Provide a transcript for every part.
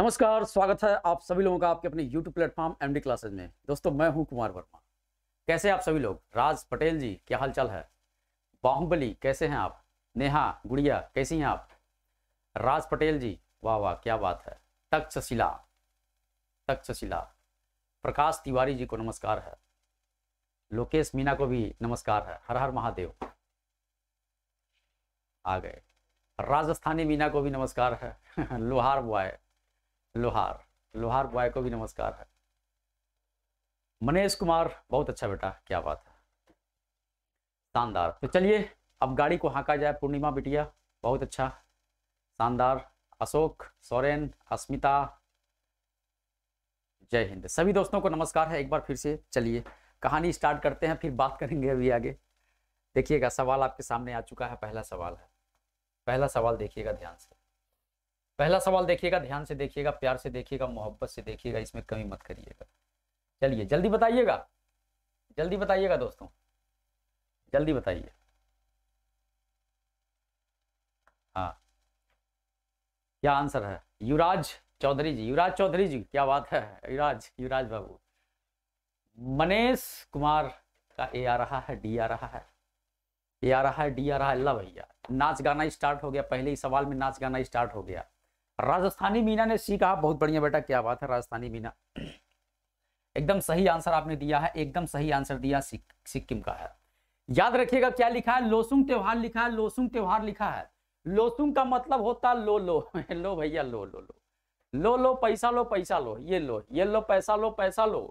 नमस्कार स्वागत है आप सभी लोगों का आपके अपने YouTube प्लेटफॉर्म एमडी क्लासेज में दोस्तों मैं हूं कुमार वर्मा कैसे आप सभी लोग राज पटेल जी क्या हालचाल है बाहुबली कैसे हैं आप नेहा गुड़िया कैसी हैं आप राज पटेल जी वाह वाह क्या बात है तक्षशिला तक्षशिला प्रकाश तिवारी जी को नमस्कार है लोकेश मीना को भी नमस्कार है हर हर महादेव आ गए राजस्थानी मीना को भी नमस्कार है लोहार बुआ लोहार लोहार बॉय को भी नमस्कार है मनीष कुमार बहुत अच्छा बेटा क्या बात है शानदार तो चलिए अब गाड़ी को हाँका जाए पूर्णिमा बिटिया बहुत अच्छा शानदार अशोक सोरेन अस्मिता जय हिंद सभी दोस्तों को नमस्कार है एक बार फिर से चलिए कहानी स्टार्ट करते हैं फिर बात करेंगे अभी आगे देखिएगा सवाल आपके सामने आ चुका है पहला सवाल है पहला सवाल देखिएगा ध्यान से पहला सवाल देखिएगा ध्यान से देखिएगा प्यार से देखिएगा मोहब्बत से देखिएगा इसमें कमी मत करिएगा चलिए जल्दी बताइएगा जल्दी बताइएगा दोस्तों जल्दी बताइए हाँ क्या आंसर है युवराज चौधरी जी युवराज चौधरी जी क्या बात है युवराज युवराज बाबू मनेश कुमार का ए आ रहा है डी आ रहा है ए आ रहा है डी आ रहा है अल्लाह भैया नाच गाना स्टार्ट हो गया पहले ही सवाल में नाच गाना स्टार्ट हो गया राजस्थानी मीना ने सी कहा बहुत बढ़िया बेटा क्या बात है राजस्थानी मीना एकदम सही आंसर आपने दिया है एकदम सही आंसर दिया सिक्किम का है याद रखिएगा क्या लिखा है लोसुंग त्योहार लिखा है लोसुंग त्योहार लिखा है लोसुंग का मतलब होता लो लो लो भैया लो लो लो लो लो पैसा लो पैसा लो ये लो ये लो पैसा लो पैसा लो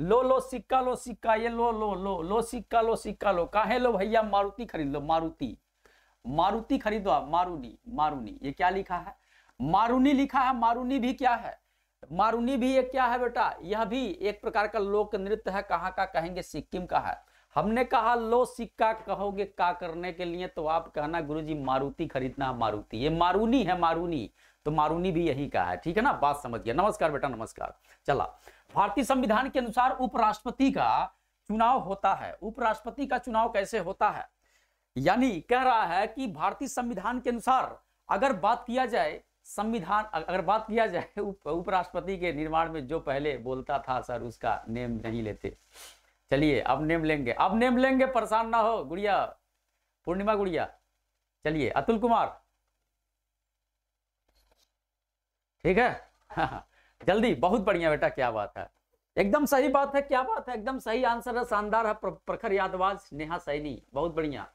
लो लो सिक्का लो सिक्का ये लो लो लो लो सिक्का लो सिक्का लो काहे लो भैया मारुति खरीद लो मारुति मारुति खरीदो आप मारूनी मारूनी ये क्या लिखा है मारूनी लिखा है मारूनी भी क्या है मारूनी भी एक क्या है बेटा यह भी एक प्रकार का लोक नृत्य है कहाँ का कहेंगे सिक्किम का है हमने कहा लो सिक्का कहोगे का करने के लिए तो आप कहना गुरुजी मारुति खरीदना मारुति ये मारूनी है मारूनी तो मारूनी भी यही का है ठीक है ना बात समझ गया नमस्कार बेटा नमस्कार चला भारतीय संविधान के अनुसार उपराष्ट्रपति का चुनाव होता है उपराष्ट्रपति का चुनाव कैसे होता है यानी कह रहा है कि भारतीय संविधान के अनुसार अगर बात किया जाए संविधान अगर बात किया जाए उपराष्ट्रपति के निर्माण में जो पहले बोलता था सर उसका नेम नहीं लेते चलिए अब नेम लेंगे अब नेम लेंगे परेशान ना हो गुड़िया पूर्णिमा गुड़िया चलिए अतुल कुमार ठीक है जल्दी बहुत बढ़िया बेटा क्या बात है एकदम सही बात है क्या बात है एकदम सही आंसर है शानदार है प्रखर यादवाज नेहा सैनी बहुत बढ़िया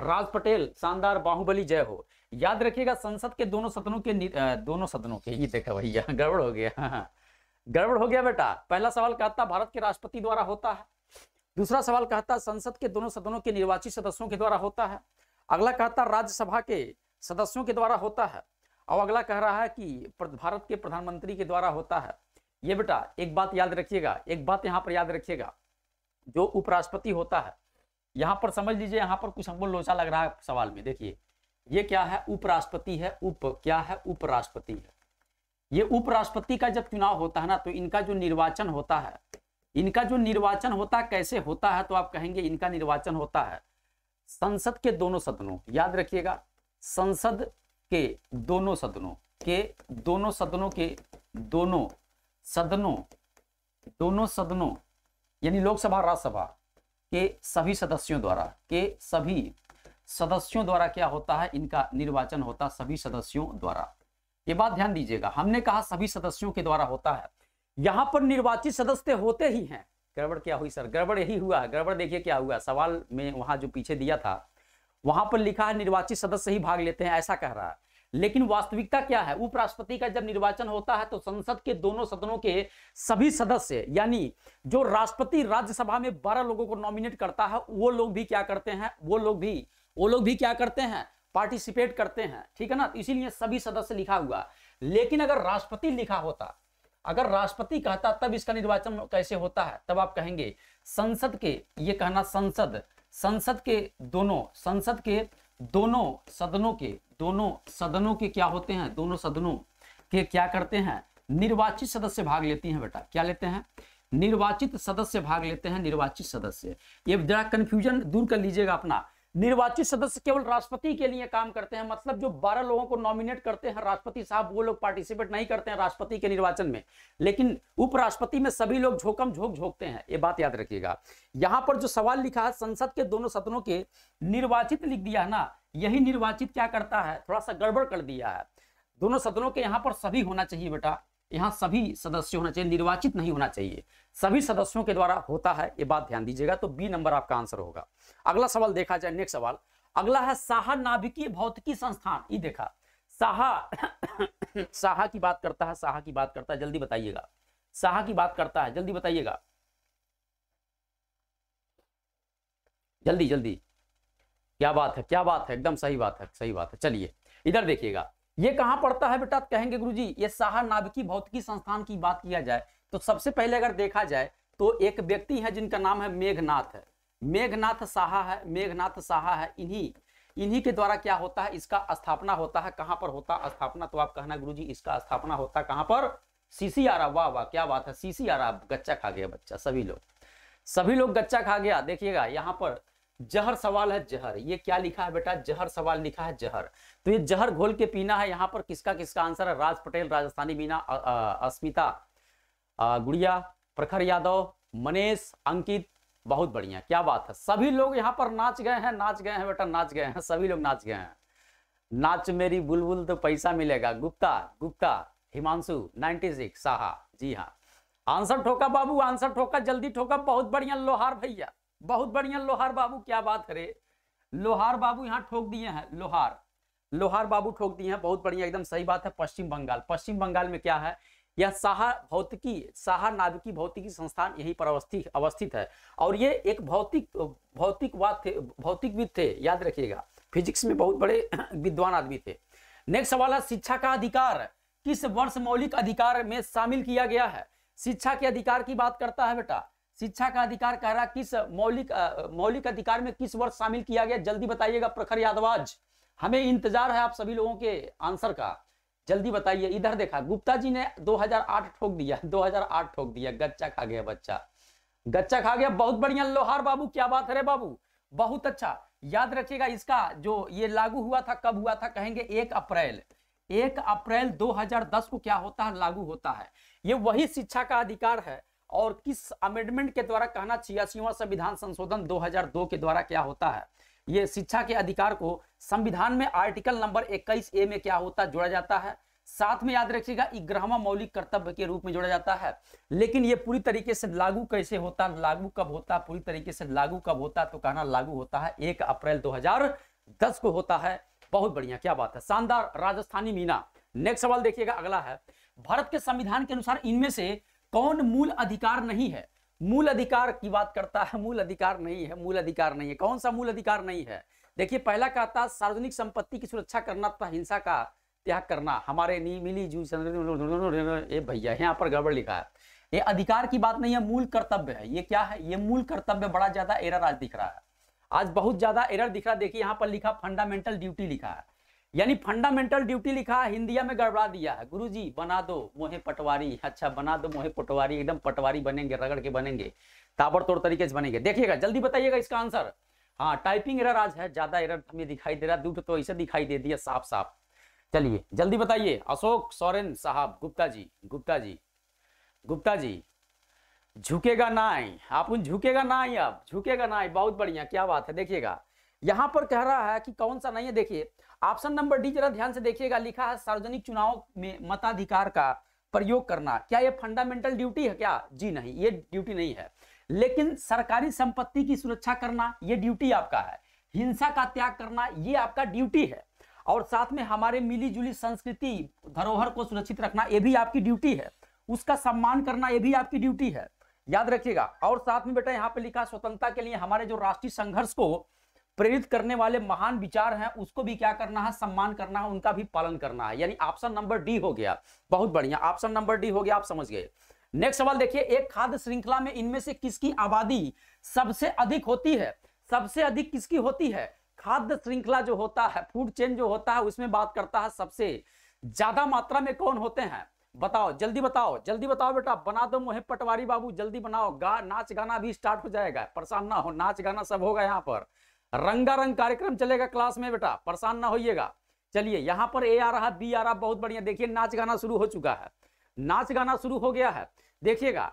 राज पटेल शानदार बाहुबली जय हो याद रखिएगा संसद के दोनों सदनों के दोनों सदनों के ये देखा भैया गड़बड़ हो गया हाँ, हाँ। गड़बड़ हो गया बेटा पहला सवाल कहता भारत के राष्ट्रपति द्वारा होता है दूसरा सवाल कहता संसद के दोनों सदनों के निर्वाचित सदस्यों के द्वारा होता है अगला कहता राज्यसभा के सदस्यों के द्वारा होता है और अगला कह रहा है कि भारत के प्रधानमंत्री के द्वारा होता है ये बेटा एक बात याद रखिएगा एक बात यहाँ पर याद रखिएगा जो उपराष्ट्रपति होता है यहाँ पर समझ लीजिए यहाँ पर कुछ हमको लोचा लग रहा है सवाल में देखिए ये क्या है उपराष्ट्रपति है उप क्या है उपराष्ट्रपति है ये उपराष्ट्रपति का जब चुनाव होता है ना तो इनका जो निर्वाचन होता है इनका जो निर्वाचन होता है कैसे होता है तो आप कहेंगे इनका निर्वाचन होता है संसद के दोनों सदनों याद रखिएगा संसद के दोनों सदनों के दोनों सदनों के दोनों सदनों दोनों सदनों यानी लोकसभा राज्यसभा के सभी सदस्यों द्वारा के सभी सदस्यों द्वारा क्या होता है इनका निर्वाचन होता सभी सदस्यों द्वारा ये बात ध्यान दीजिएगा हमने कहा सभी सदस्यों के द्वारा होता है यहां पर निर्वाचित सदस्य होते ही हैं गड़बड़ क्या हुई सर गड़बड़ यही हुआ है गड़बड़ देखिए क्या हुआ सवाल में वहां जो पीछे दिया था वहां पर लिखा है निर्वाचित सदस्य ही भाग लेते हैं ऐसा कह रहा है लेकिन वास्तविकता क्या है उपराष्ट्रपति का जब निर्वाचन होता है तो संसद के दोनों सदनों के सभी सदस्य यानी जो राष्ट्रपति राज्यसभा में बारह लोगों को नॉमिनेट करता है वो लोग भी क्या करते हैं वो लोग भी वो लोग भी क्या करते हैं पार्टिसिपेट करते हैं ठीक है ना इसीलिए सभी सदस्य लिखा हुआ लेकिन अगर राष्ट्रपति लिखा होता अगर राष्ट्रपति कहता तब इसका निर्वाचन कैसे होता है तब आप कहेंगे संसद के ये कहना संसद संसद के दोनों संसद के दोनों सदनों के दोनों सदनों के क्या होते हैं दोनों सदनों के क्या करते हैं निर्वाचित सदस्य भाग लेती हैं बेटा क्या लेते हैं निर्वाचित सदस्य भाग लेते हैं निर्वाचित सदस्य ये जरा कंफ्यूजन दूर कर लीजिएगा अपना निर्वाचित सदस्य केवल राष्ट्रपति के लिए काम करते हैं मतलब जो 12 लोगों को नॉमिनेट करते हैं राष्ट्रपति साहब वो लोग पार्टिसिपेट नहीं करते हैं राष्ट्रपति के निर्वाचन में लेकिन उपराष्ट्रपति में सभी लोग झोंकम झोंक झोंकते हैं ये बात याद रखिएगा यहाँ पर जो सवाल लिखा है संसद के दोनों सदनों के निर्वाचित लिख दिया है ना यही निर्वाचित क्या करता है थोड़ा सा गड़बड़ कर दिया है दोनों सदनों के यहाँ पर सभी होना चाहिए बेटा यहाँ सभी सदस्य होना चाहिए निर्वाचित नहीं होना चाहिए सभी सदस्यों के द्वारा होता है ये बात ध्यान दीजिएगा तो बी नंबर आपका आंसर होगा अगला सवाल देखा जाए नेक्स्ट सवाल अगला है साहा नाभिकीय भौतिकी संस्थान ये देखा साहा साहा की बात करता है साहा की बात करता है जल्दी बताइएगा साहा की बात करता है जल्दी बताइएगा जल्दी जल्दी क्या बात है क्या बात है एकदम सही बात है सही बात है चलिए इधर देखिएगा ये कहाँ पड़ता है बेटा कहेंगे गुरु जी ये साहनाविकी भौतिकी संस्थान की बात किया जाए तो सबसे पहले अगर देखा जाए तो एक व्यक्ति है जिनका नाम है मेघनाथ है मेघनाथ साहा है मेघनाथ साहा है इन्हीं इन्हीं के द्वारा क्या होता है इसका स्थापना होता है कहाँ पर होता है स्थापना तो आप कहना गुरु जी इसका स्थापना होता है कहाँ पर सीसी आरा वाह वाह क्या बात है सीसी आरा गच्चा खा गया बच्चा सभी लोग सभी लोग गच्चा खा गया देखिएगा यहाँ पर जहर सवाल है जहर ये क्या लिखा है बेटा जहर सवाल लिखा है जहर तो ये जहर घोल के पीना है यहाँ पर किसका किसका आंसर है राज पटेल राजस्थानी मीना अस्मिता गुड़िया प्रखर यादव मनेश अंकित बहुत बढ़िया क्या बात है सभी लोग यहाँ पर नाच गए हैं नाच गए हैं बेटा नाच गए हैं सभी लोग नाच गए हैं नाच मेरी बुलबुल तो पैसा मिलेगा गुप्ता गुप्ता हिमांशु नाइनटी साहा जी हाँ आंसर ठोका बाबू आंसर ठोका जल्दी ठोका बहुत बढ़िया लोहार भैया बहुत बढ़िया लोहार बाबू क्या बात करे लोहार बाबू यहाँ ठोक दिए हैं लोहार लोहार बाबू ठोक दिए हैं बहुत बढ़िया एकदम सही बात है पश्चिम बंगाल पश्चिम बंगाल में क्या है यह साहा भौतिकी साहा नाभिकी भौतिकी संस्थान यहीं पर अवस्थित अवस्थित है और ये एक भौतिक भौतिकवाद थे भौतिकविद थे याद रखिएगा फिजिक्स में बहुत बड़े विद्वान आदमी थे नेक्स्ट सवाल है शिक्षा का अधिकार किस वर्ष मौलिक अधिकार में शामिल किया गया है शिक्षा के अधिकार की बात करता है बेटा शिक्षा का अधिकार कह रहा किस मौलिक मौलिक अधिकार में किस वर्ष शामिल किया गया जल्दी बताइएगा प्रखर यादवाज हमें इंतजार है आप सभी लोगों के आंसर का जल्दी बताइए इधर देखा गुप्ता जी ने 2008 ठोक दिया 2008 ठोक दिया गच्चा खा गया बच्चा गच्चा खा गया बहुत बढ़िया लोहार बाबू क्या बात है बाबू बहुत अच्छा याद रखिएगा इसका जो ये लागू हुआ था कब हुआ था कहेंगे एक अप्रैल एक अप्रैल 2010 को क्या होता है लागू होता है ये वही शिक्षा का अधिकार है और किस अमेंडमेंट के द्वारा कहना छियासीवा संविधान संशोधन 2002 के द्वारा क्या होता है ये शिक्षा के अधिकार को संविधान में आर्टिकल नंबर 21 ए में क्या होता जोड़ा जाता है साथ में याद रखिएगा ग्रहमा मौलिक कर्तव्य के रूप में जोड़ा जाता है लेकिन ये पूरी तरीके से लागू कैसे होता लागू कब होता पूरी तरीके से लागू कब होता तो कहना लागू होता है एक अप्रैल 2010 को होता है बहुत बढ़िया क्या बात है शानदार राजस्थानी मीना नेक्स्ट सवाल देखिएगा अगला है भारत के संविधान के अनुसार इनमें से कौन मूल अधिकार नहीं है मूल अधिकार की बात करता है मूल अधिकार नहीं है मूल अधिकार नहीं है कौन सा मूल अधिकार नहीं है देखिए पहला कहता सार्वजनिक संपत्ति की सुरक्षा करना तथा हिंसा का त्याग करना हमारे नी मिली जू ये भैया यहाँ पर गड़बड़ लिखा है ये अधिकार की बात नहीं है मूल कर्तव्य है ये क्या है ये मूल कर्तव्य बड़ा ज्यादा एरर आज दिख रहा है आज बहुत ज्यादा एरर दिख रहा है देखिए यहाँ पर लिखा फंडामेंटल ड्यूटी लिखा है यानी फंडामेंटल ड्यूटी लिखा हिंदिया में गड़बड़ा दिया है गुरु जी बना दो मोहे पटवारी अच्छा बना दो मोहे पटवारी एकदम पटवारी बनेंगे रगड़ के बनेंगे ताबड़तोड़ तरीके से बनेंगे देखिएगा जल्दी बताइएगा इसका आंसर हाँ टाइपिंग एरर आज है ज्यादा एरर हमें दिखाई दे रहा दूध तो ऐसे दिखाई दे दिया साफ साफ चलिए जल्दी बताइए अशोक सोरेन साहब गुप्ता जी गुप्ता जी गुप्ता जी झुकेगा ना आई आप उन झुकेगा ना आई झुकेगा ना आई बहुत बढ़िया क्या बात है देखिएगा यहाँ पर कह रहा है कि कौन सा नहीं है देखिए ऑप्शन नंबर डी जरा ध्यान से देखिएगा लिखा है सार्वजनिक चुनाव में मताधिकार का प्रयोग करना क्या यह फंडामेंटल ड्यूटी है क्या जी नहीं ये ड्यूटी नहीं है लेकिन सरकारी संपत्ति की सुरक्षा करना ये ड्यूटी आपका है हिंसा का त्याग करना ये आपका ड्यूटी है और साथ में हमारे मिलीजुली संस्कृति धरोहर को सुरक्षित रखना ये भी आपकी ड्यूटी है उसका सम्मान करना ये भी आपकी ड्यूटी है याद रखिएगा और साथ में बेटा यहाँ पे लिखा स्वतंत्रता के लिए हमारे जो राष्ट्रीय संघर्ष को प्रेरित करने वाले महान विचार हैं उसको भी क्या करना है सम्मान करना है उनका भी पालन करना है यानी ऑप्शन नंबर डी हो गया बहुत बढ़िया ऑप्शन नंबर डी हो गया आप समझ गए नेक्स्ट सवाल देखिए एक खाद्य श्रृंखला में इनमें से किसकी आबादी सबसे अधिक होती है सबसे अधिक किसकी होती है खाद्य श्रृंखला जो होता है फूड चेन जो होता है उसमें बात करता है सबसे ज्यादा मात्रा में कौन होते हैं बताओ जल्दी बताओ जल्दी बताओ बेटा बना दो मोहे पटवारी बाबू जल्दी बनाओ गा नाच गाना भी स्टार्ट हो जाएगा परेशान ना हो नाच गाना सब होगा यहाँ पर रंगारंग कार्यक्रम चलेगा क्लास में बेटा परेशान ना होइएगा चलिए यहाँ पर ए आ रहा बी आ रहा बहुत बढ़िया देखिए नाच गाना शुरू हो चुका है नाच गाना शुरू हो गया है देखिएगा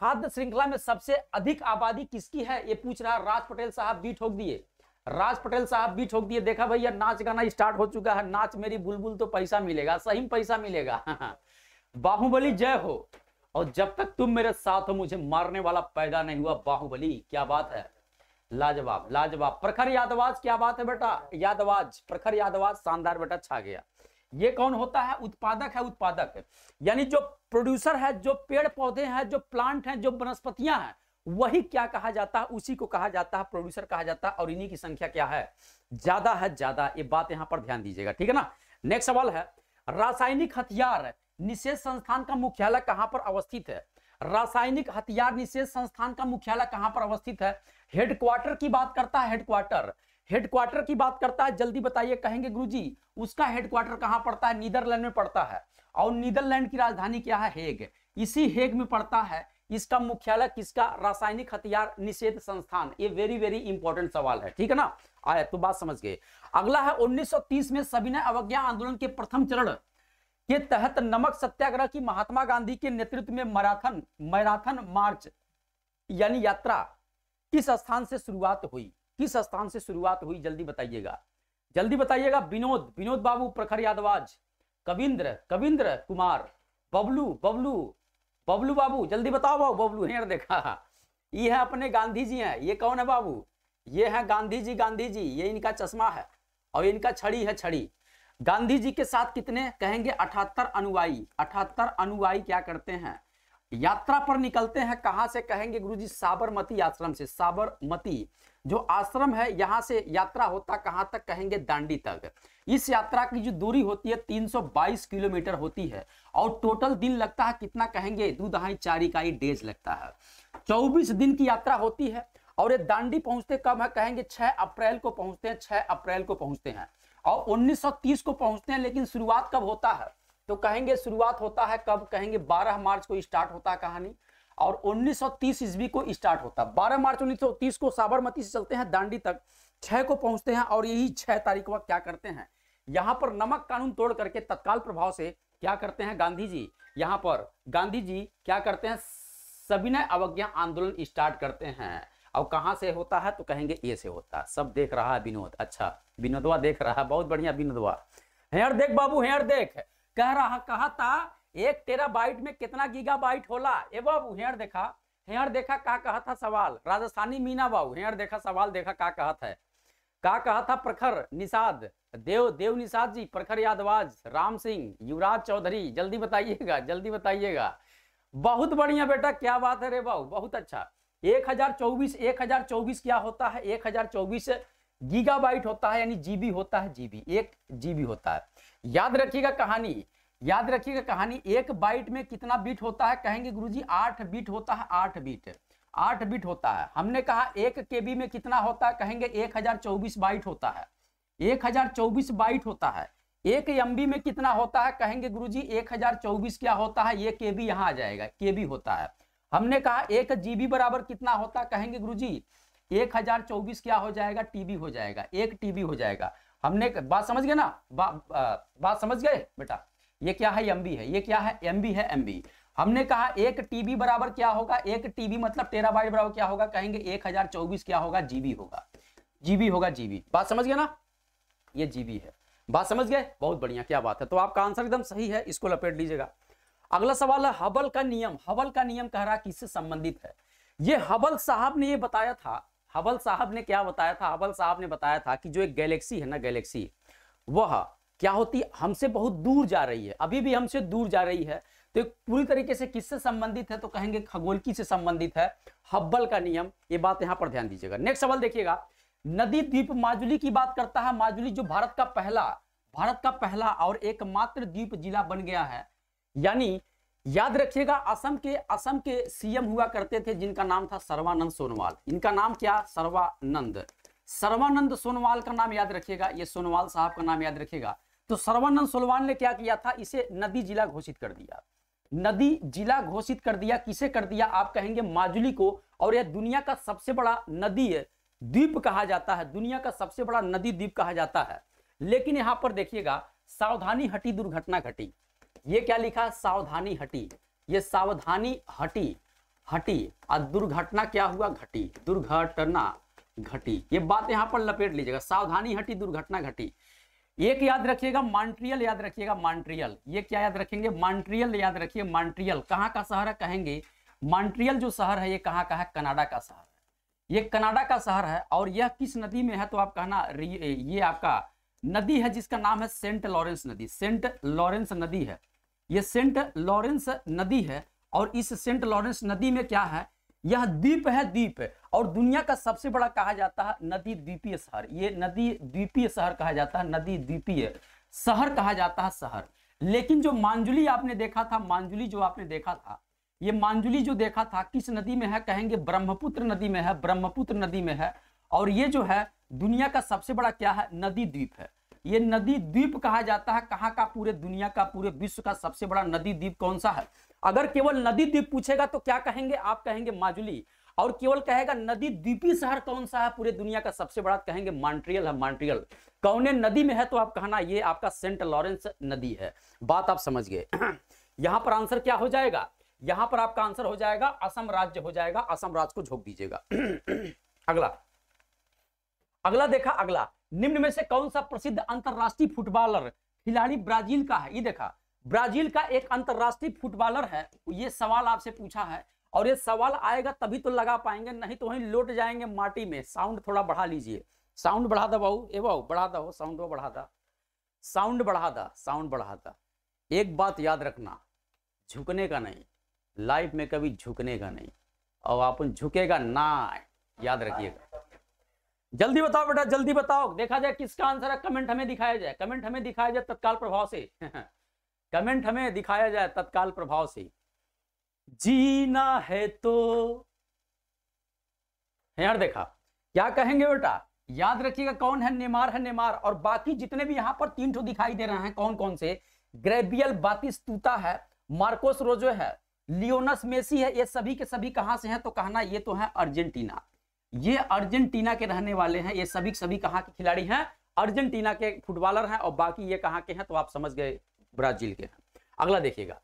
खाद्य श्रृंखला में सबसे अधिक आबादी किसकी है ये पूछ रहा राज पटेल साहब बी ठोक दिए राज पटेल साहब भी ठोक दिए देखा भैया नाच गाना स्टार्ट हो चुका है नाच मेरी बुलबुल तो पैसा मिलेगा सही में पैसा मिलेगा बाहुबली जय हो और जब तक तुम मेरे साथ हो मुझे मारने वाला पैदा नहीं हुआ बाहुबली क्या बात है लाजवाब लाजवाब प्रखर यादवाज क्या बात है बेटा यादवाज प्रखर यादवाज शानदार बेटा छा गया ये कौन होता है उत्पादक है उत्पादक यानी जो प्रोड्यूसर है जो पेड़ पौधे हैं जो प्लांट हैं जो वनस्पतियां हैं वही क्या कहा जाता है उसी को कहा जाता है प्रोड्यूसर कहा जाता है और इन्हीं की संख्या क्या है ज्यादा है ज्यादा ये बात यहां पर ध्यान दीजिएगा ठीक है ना नेक्स्ट सवाल है रासायनिक हथियार निषेध संस्थान का मुख्यालय कहां पर अवस्थित है रासायनिक हथियार निषेध संस्थान का मुख्यालय कहां पर अवस्थित है हेडक्वार्टर की बात करता है हेडक्वार्टर हेडक्वार्टर की बात करता है जल्दी बताइए कहेंगे गुरुजी उसका हेडक्वार्टर कहाँ पड़ता है नीदरलैंड में पड़ता है और नीदरलैंड की राजधानी क्या है हेग इसी हेग में पड़ता है इसका मुख्यालय किसका रासायनिक हथियार निषेध संस्थान ये वेरी वेरी इंपॉर्टेंट सवाल है ठीक है ना आया तो बात समझ गए अगला है 1930 में सविनय अवज्ञा आंदोलन के प्रथम चरण के तहत नमक सत्याग्रह की महात्मा गांधी के नेतृत्व में मैराथन मैराथन मार्च यानी यात्रा किस स्थान से शुरुआत हुई किस स्थान से शुरुआत हुई जल्दी बताइएगा जल्दी बताइएगा विनोद विनोद बाबू प्रखर यादवाज कविंद्र कविंद्र कुमार बबलू बबलू बबलू बाबू जल्दी बताओ बाबू बबलू हेर देखा ये है अपने गांधी जी हैं ये कौन है बाबू ये है गांधी जी गांधी जी ये इनका चश्मा है और इनका छड़ी है छड़ी गांधी जी के साथ कितने कहेंगे अठहत्तर अनुवाई अठहत्तर अनुवाई क्या करते हैं यात्रा पर निकलते हैं कहां से कहेंगे गुरुजी साबरमती आश्रम से साबरमती जो आश्रम है यहां से यात्रा होता कहां तक कहेंगे दांडी तक इस यात्रा की जो दूरी होती है 322 किलोमीटर होती है और टोटल दिन लगता है कितना कहेंगे दो दहाई चार इकाई डेज लगता है 24 दिन की यात्रा होती है और ये दांडी पहुंचते कब है कहेंगे छह अप्रैल को पहुंचते हैं छह अप्रैल को पहुंचते हैं और उन्नीस को पहुंचते हैं लेकिन शुरुआत कब होता है तो कहेंगे शुरुआत होता है कब कहेंगे 12 मार्च को स्टार्ट होता है कहानी और 1930 ईस्वी को स्टार्ट होता है 12 मार्च 1930 को साबरमती से चलते हैं दांडी तक छह को पहुंचते हैं और यही छह तारीख को क्या करते हैं यहाँ पर नमक कानून तोड़ करके तत्काल प्रभाव से क्या करते हैं गांधी जी यहाँ पर गांधी जी क्या करते हैं सविनय अवज्ञा आंदोलन स्टार्ट करते हैं और कहाँ से होता है तो कहेंगे ये से होता है सब देख रहा है विनोद अच्छा विनोदवा देख रहा है बहुत बढ़िया विनोदवा हेयर देख बाबू हेयर देख कह रहा कहा था एक टेरा बाइट में कितना गीगा बाइट होला ए बाबू हेयर देखा हेयर देखा का कहा था सवाल राजस्थानी मीना बाबू हेयर देखा सवाल देखा का कहा था का कहा था प्रखर निषाद देव देव निषाद जी प्रखर यादवाज राम सिंह युवराज चौधरी जल्दी बताइएगा जल्दी बताइएगा बहुत बढ़िया बेटा क्या बात है रे बाबू बहुत अच्छा एक हजार चौबीस एक हजार चौबीस क्या होता है एक हजार चौबीस गीगा बाइट होता है यानी जीबी होता है जीबी एक जीबी होता है याद रखिएगा कहानी याद रखिएगा कहानी एक बाइट में कितना बीट होता है कहेंगे गुरुजी आठ बीट होता है आठ बीट आठ बीट होता है हमने कहा एक के में कितना होता है कहेंगे एक हजार चौबीस बाइट होता है एक हजार चौबीस बाइट होता है एक एम में कितना होता है कहेंगे गुरुजी एक हजार चौबीस क्या होता है ये के बी यहाँ आ जाएगा के बी होता है हमने कहा एक जीबी बराबर कितना होता है कहेंगे गुरुजी एक हजार चौबीस क्या हो जाएगा टीबी हो जाएगा एक टीबी हो जाएगा हमने बात समझ गए ना बा, बात समझ गए बेटा ये क्या है एम है ये क्या है एम है एम हमने कहा एक टीबी बराबर क्या होगा एक टीबी मतलब तेरा बाइट बराबर क्या होगा कहेंगे एक हजार चौबीस क्या होगा जीबी होगा जीबी होगा जीबी बात समझ गए ना ये जीबी है बात समझ गए बहुत बढ़िया क्या बात है तो आपका आंसर एकदम सही है इसको लपेट लीजिएगा अगला सवाल है हबल का नियम हबल का नियम कह रहा किससे संबंधित है ये हबल साहब ने यह बताया था हबल साहब ने क्या बताया था हबल साहब ने बताया था कि जो एक गैलेक्सी है ना गैलेक्सी वह क्या होती है हमसे बहुत दूर जा रही है अभी भी हमसे दूर जा रही है तो पूरी तरीके से किससे संबंधित है तो कहेंगे खगोलकी से संबंधित है हब्बल का नियम ये बात यहां पर ध्यान दीजिएगा नेक्स्ट सवाल देखिएगा नदी द्वीप माजुली की बात करता है माजुली जो भारत का पहला भारत का पहला और एकमात्र द्वीप जिला बन गया है यानी याद रखिएगा असम के असम के सीएम हुआ करते थे जिनका नाम था सर्वानंद सोनवाल इनका नाम क्या सर्वानंद सर्वानंद सोनवाल का नाम याद रखिएगा ये सोनवाल साहब का नाम याद रखिएगा तो सर्वानंद सोनवाल ने क्या किया था इसे नदी जिला घोषित कर दिया नदी जिला घोषित कर दिया किसे कर दिया आप कहेंगे माजुली को और यह दुनिया का सबसे बड़ा नदी द्वीप कहा जाता है दुनिया का सबसे बड़ा नदी द्वीप कहा जाता है लेकिन यहां पर देखिएगा सावधानी हटी दुर्घटना घटी ये क्या लिखा सावधानी हटी ये सावधानी हटी हटी और दुर्घटना क्या हुआ घटी दुर्घटना घटी ये बात यहां पर लपेट लीजिएगा सावधानी हटी दुर्घटना घटी एक याद रखिएगा मॉन्ट्रियल याद रखिएगा मॉन्ट्रियल ये क्या याद रखेंगे मॉन्ट्रियल याद रखिए मॉन्ट्रियल कहाँ का शहर है कहेंगे मॉन्ट्रियल जो शहर है ये कहाँ का है कनाडा का शहर है ये कनाडा का शहर है और यह किस नदी में है तो आप कहना ये आपका नदी है जिसका नाम है सेंट लॉरेंस नदी सेंट लॉरेंस नदी है यह सेंट लॉरेंस नदी है और इस सेंट लॉरेंस नदी में क्या है यह द्वीप है द्वीप और दुनिया का सबसे बड़ा कहा जाता है नदी द्वीपीय शहर ये नदी द्वीपीय शहर कहा जाता है नदी द्वीपीय शहर कहा जाता है शहर लेकिन जो मांजुली आपने देखा था मांजुली जो आपने देखा था ये मांजुली जो देखा था किस नदी में है कहेंगे ब्रह्मपुत्र नदी में है ब्रह्मपुत्र नदी में है और ये जो है दुनिया का सबसे बड़ा क्या है नदी द्वीप है ये नदी द्वीप कहा जाता है कहाँ का पूरे दुनिया का पूरे विश्व का सबसे बड़ा नदी द्वीप कौन सा है अगर केवल नदी द्वीप पूछेगा तो क्या कहेंगे आप कहेंगे माजुली और केवल कहेगा नदी द्वीपी शहर कौन सा है पूरे दुनिया का सबसे बड़ा कहेंगे मॉन्ट्रियल है मॉन्ट्रियल कौन नदी में है तो आप कहना ये आपका सेंट लॉरेंस नदी है बात आप समझ गए यहाँ पर आंसर क्या हो जाएगा यहाँ पर आपका आंसर हो जाएगा असम राज्य हो जाएगा असम राज्य को झोंक दीजिएगा अगला अगला देखा अगला निम्न में से कौन सा प्रसिद्ध अंतरराष्ट्रीय फुटबॉलर खिलाड़ी ब्राजील का है ये देखा ब्राजील का एक अंतरराष्ट्रीय फुटबॉलर है ये सवाल आपसे पूछा है और ये सवाल आएगा तभी तो लगा पाएंगे नहीं तो वहीं लौट जाएंगे माटी में साउंड थोड़ा बढ़ा लीजिए साउंड बढ़ा दो बहू ए बहू बढ़ा दो साउंड वो बढ़ा दा साउंड बढ़ा दा साउंड बढ़ा दा एक बात याद रखना झुकने का नहीं लाइफ में कभी झुकने का नहीं और आप झुकेगा ना याद रखिएगा जल्दी बताओ बेटा जल्दी बताओ देखा जाए किसका आंसर है कमेंट हमें दिखाया जाए कमेंट हमें दिखाया जाए तत्काल प्रभाव से कमेंट हमें दिखाया जाए तत्काल प्रभाव से जीना है तो यार देखा क्या कहेंगे बेटा याद रखिएगा कौन है नेमार है नेमार और बाकी जितने भी यहां पर तीन ठो दिखाई दे रहे हैं कौन कौन से ग्रेबियल बातिस्तूता है मार्कोस रोजो है लियोनस मेसी है ये सभी के सभी कहां से हैं तो कहना ये तो है अर्जेंटीना ये अर्जेंटीना के रहने वाले हैं ये सभी सभी कहाँ के खिलाड़ी हैं अर्जेंटीना के फुटबॉलर हैं और बाकी ये कहाँ के हैं तो आप समझ गए ब्राजील के हैं अगला देखिएगा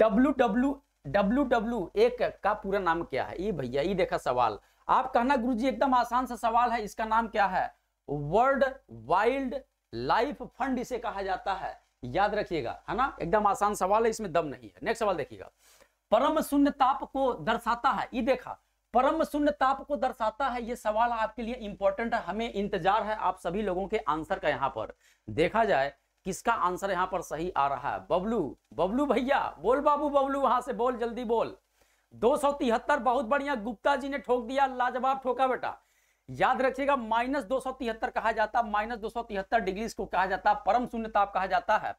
डब्ल्यू डब्ल्यू डब्ल्यू डब्ल्यू एक का पूरा नाम क्या है ये भैया ये देखा सवाल आप कहना गुरु जी एकदम आसान सा सवाल है इसका नाम क्या है वर्ल्ड वाइल्ड लाइफ फंड इसे कहा जाता है याद रखिएगा है ना एकदम आसान सवाल है इसमें दम नहीं है नेक्स्ट सवाल देखिएगा परम शून्य ताप को दर्शाता है ये देखा परम शून्य ताप को दर्शाता है ये सवाल आपके लिए इंपॉर्टेंट है हमें इंतजार है आप सभी लोगों के आंसर का यहाँ पर देखा जाए किसका आंसर यहाँ पर सही आ रहा है बबलू बबलू भैया बोल बाबू बबलू वहां से बोल जल्दी बोल दो बहुत बढ़िया गुप्ता जी ने ठोक दिया लाजवाब ठोका बेटा याद रखिएगा माइनस दो कहा जाता है माइनस दो डिग्री को कहा जाता है परम शून्य ताप कहा जाता है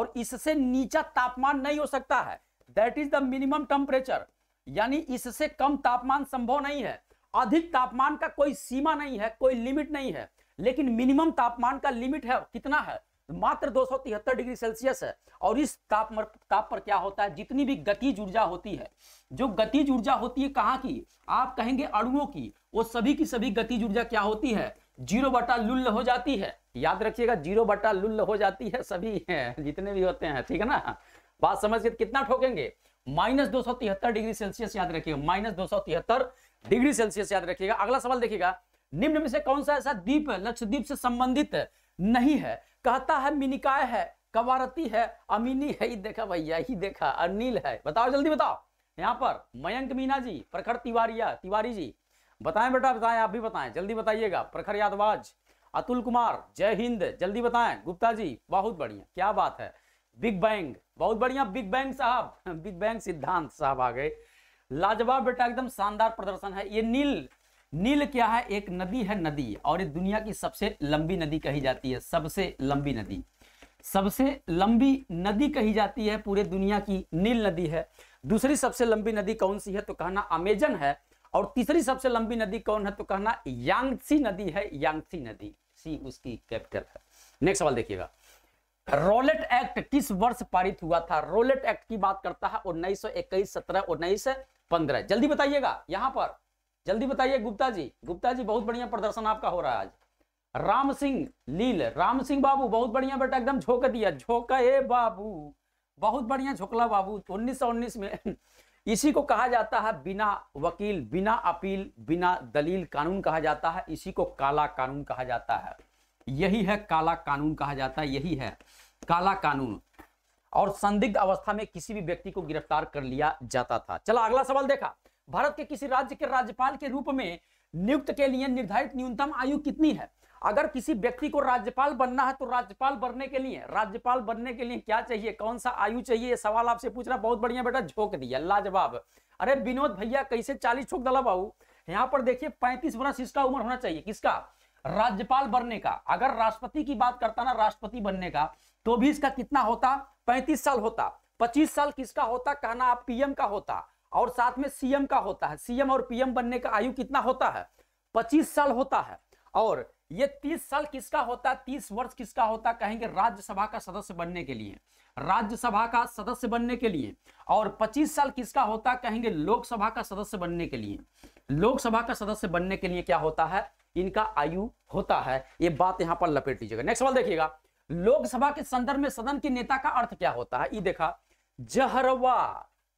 और इससे नीचा तापमान नहीं हो सकता है that is the minimum temperature यानी इससे कम तापमान संभव नहीं है अधिक तापमान का कोई सीमा नहीं है कोई लिमिट नहीं है लेकिन मिनिमम तापमान का लिमिट है कितना है मात्र दो डिग्री सेल्सियस है और इस ताप मर, ताप पर क्या होता है जितनी भी गतिज ऊर्जा होती है जो गतिज ऊर्जा होती है कहाँ की आप कहेंगे अणुओं की वो सभी की सभी गतिज ऊर्जा क्या होती है जीरो बटा लुल्ल हो जाती है याद रखिएगा जीरो बटा लुल्ल हो जाती है सभी है, जितने भी होते हैं ठीक है ना बात समझ के कितना ठोकेंगे माइनस दो सौ तिहत्तर डिग्री सेल्सियस याद रखिएगा माइनस दो सौ तिहत्तर डिग्री सेल्सियस याद रखिएगा अगला सवाल देखिएगा निम्न में से कौन सा ऐसा द्वीप लक्षद्वीप से संबंधित नहीं है कहता है मिनिकाय है कवारती है अमीनी है देखा भैया ही देखा अनिल है बताओ जल्दी बताओ यहाँ पर मयंक मीना जी प्रखर तिवारिया तिवारी जी बताएं बेटा बताएं आप भी बताएं जल्दी बताइएगा प्रखर यादवाज अतुल कुमार जय हिंद जल्दी बताएं गुप्ता जी बहुत बढ़िया क्या बात है बिग बैंग बहुत बढ़िया बिग बैंग साहब बिग बैंग सिद्धांत साहब आ गए लाजवाब बेटा एकदम शानदार प्रदर्शन है ये नील नील क्या है एक नदी है नदी और ये दुनिया की सबसे लंबी नदी कही जाती है सबसे लंबी नदी सबसे लंबी नदी कही जाती है पूरे दुनिया की नील नदी है दूसरी सबसे लंबी नदी कौन सी है तो कहना अमेजन है और तीसरी सबसे लंबी नदी कौन है तो कहना यांगसी नदी है यांगसी नदी सी उसकी कैपिटल है नेक्स्ट सवाल देखिएगा रोलेट एक्ट किस वर्ष पारित हुआ था रोलेट एक्ट की बात करता है उन्नीस सौ इक्कीस सत्रह उन्नीस पंद्रह जल्दी बताइएगा यहां पर जल्दी बताइए गुप्ता जी गुप्ता जी बहुत बढ़िया प्रदर्शन आपका हो रहा है आज राम सिंह लील राम सिंह बाबू बहुत बढ़िया बेटा एकदम झोंक दिया झोंका ए बाबू बहुत बढ़िया झोंकला बाबू तो उन्नीस सौ उन्नीस में इसी को कहा जाता है बिना वकील बिना अपील बिना दलील कानून कहा जाता है इसी को काला कानून कहा जाता है यही है काला कानून कहा जाता है यही है काला कानून और संदिग्ध अवस्था में किसी भी व्यक्ति को गिरफ्तार कर लिया जाता था चला अगला सवाल देखा भारत के किसी राज्य के राज्यपाल के रूप में नियुक्त के लिए निर्धारित न्यूनतम आयु कितनी है अगर किसी व्यक्ति को राज्यपाल बनना है तो राज्यपाल बनने के लिए राज्यपाल बनने के लिए क्या चाहिए कौन सा आयु चाहिए सवाल आपसे पूछ रहा बहुत बढ़िया बेटा झोंक दिया लाजवाब अरे विनोद भैया कैसे चालीस छोक दला बाबू यहाँ पर देखिए पैंतीस वर्ष इसका उम्र होना चाहिए किसका राज्यपाल बनने का अगर राष्ट्रपति की बात करता ना राष्ट्रपति बनने का तो भी इसका कितना होता पैंतीस साल होता पच्चीस साल किसका होता कहना आप पीएम का होता और साथ में सीएम का होता है सीएम और पीएम बनने का आयु कितना होता है पच्चीस साल होता है और ये तीस साल किसका होता है तीस वर्ष किसका होता कहेंगे राज्यसभा का सदस्य बनने के लिए राज्यसभा का सदस्य बनने के लिए और पच्चीस साल किसका होता कहेंगे लोकसभा का सदस्य बनने के लिए लोकसभा का सदस्य बनने के लिए क्या होता है इनका आयु होता है ये बात यहां पर लपेट लीजिएगा नेक्स्ट सवाल देखिएगा लोकसभा के संदर्भ में सदन के नेता का अर्थ क्या होता है ये देखा जहरवा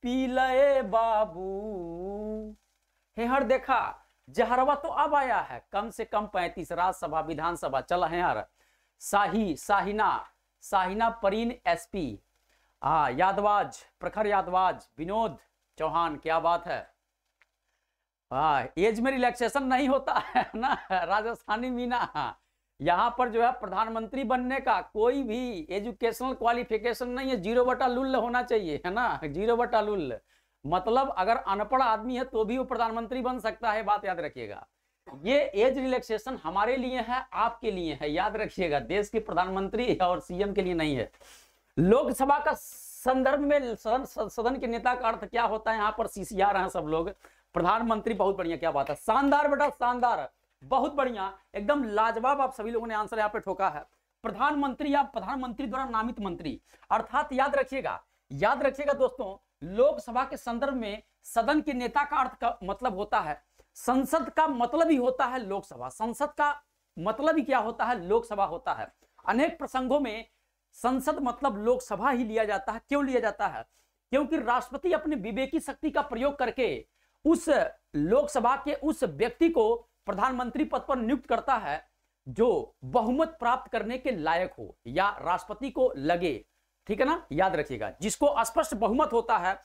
पीले बाबू हे हर देखा जहरवा तो अब आया है कम से कम पैंतीस राज्यसभा विधानसभा चला है हर शाही साहिना शाहिना परीन एसपी आ हाँ, यादवाज प्रखर यादवाज विनोद चौहान क्या बात है हाँ एज में रिलैक्सेशन नहीं होता है ना राजस्थानी मीना यहाँ पर जो है प्रधानमंत्री बनने का कोई भी एजुकेशनल क्वालिफिकेशन नहीं है जीरो बटा लुल्ल होना चाहिए है ना जीरो बटा लुल्ल मतलब अगर अनपढ़ आदमी है तो भी वो प्रधानमंत्री बन सकता है बात याद रखिएगा ये एज रिलैक्सेशन हमारे लिए है आपके लिए है याद रखिएगा देश के प्रधानमंत्री और सीएम के लिए नहीं है लोकसभा का संदर्भ में सदन, सदन के नेता का अर्थ क्या होता है यहाँ पर सीसीआर है सब लोग प्रधानमंत्री बहुत बढ़िया क्या बात है शानदार बेटा शानदार बहुत बढ़िया एकदम लाजवाब आप सभी लोगों ने आंसर यहाँ पे ठोका है प्रधानमंत्री या प्रधानमंत्री द्वारा नामित मंत्री अर्थात याद रखिएगा याद रखिएगा दोस्तों लोकसभा के संदर्भ में सदन के नेता का अर्थ का मतलब होता है संसद का मतलब ही होता है लोकसभा संसद का मतलब ही क्या होता है लोकसभा होता है अनेक प्रसंगों में संसद मतलब लोकसभा ही लिया जाता है क्यों लिया जाता है क्योंकि राष्ट्रपति अपने विवेकी शक्ति का प्रयोग करके उस लोकसभा के उस व्यक्ति को प्रधानमंत्री पद पर नियुक्त करता है जो बहुमत प्राप्त करने के लायक हो या राष्ट्रपति को लगे ठीक है ना याद रखिएगा जिसको स्पष्ट बहुमत होता है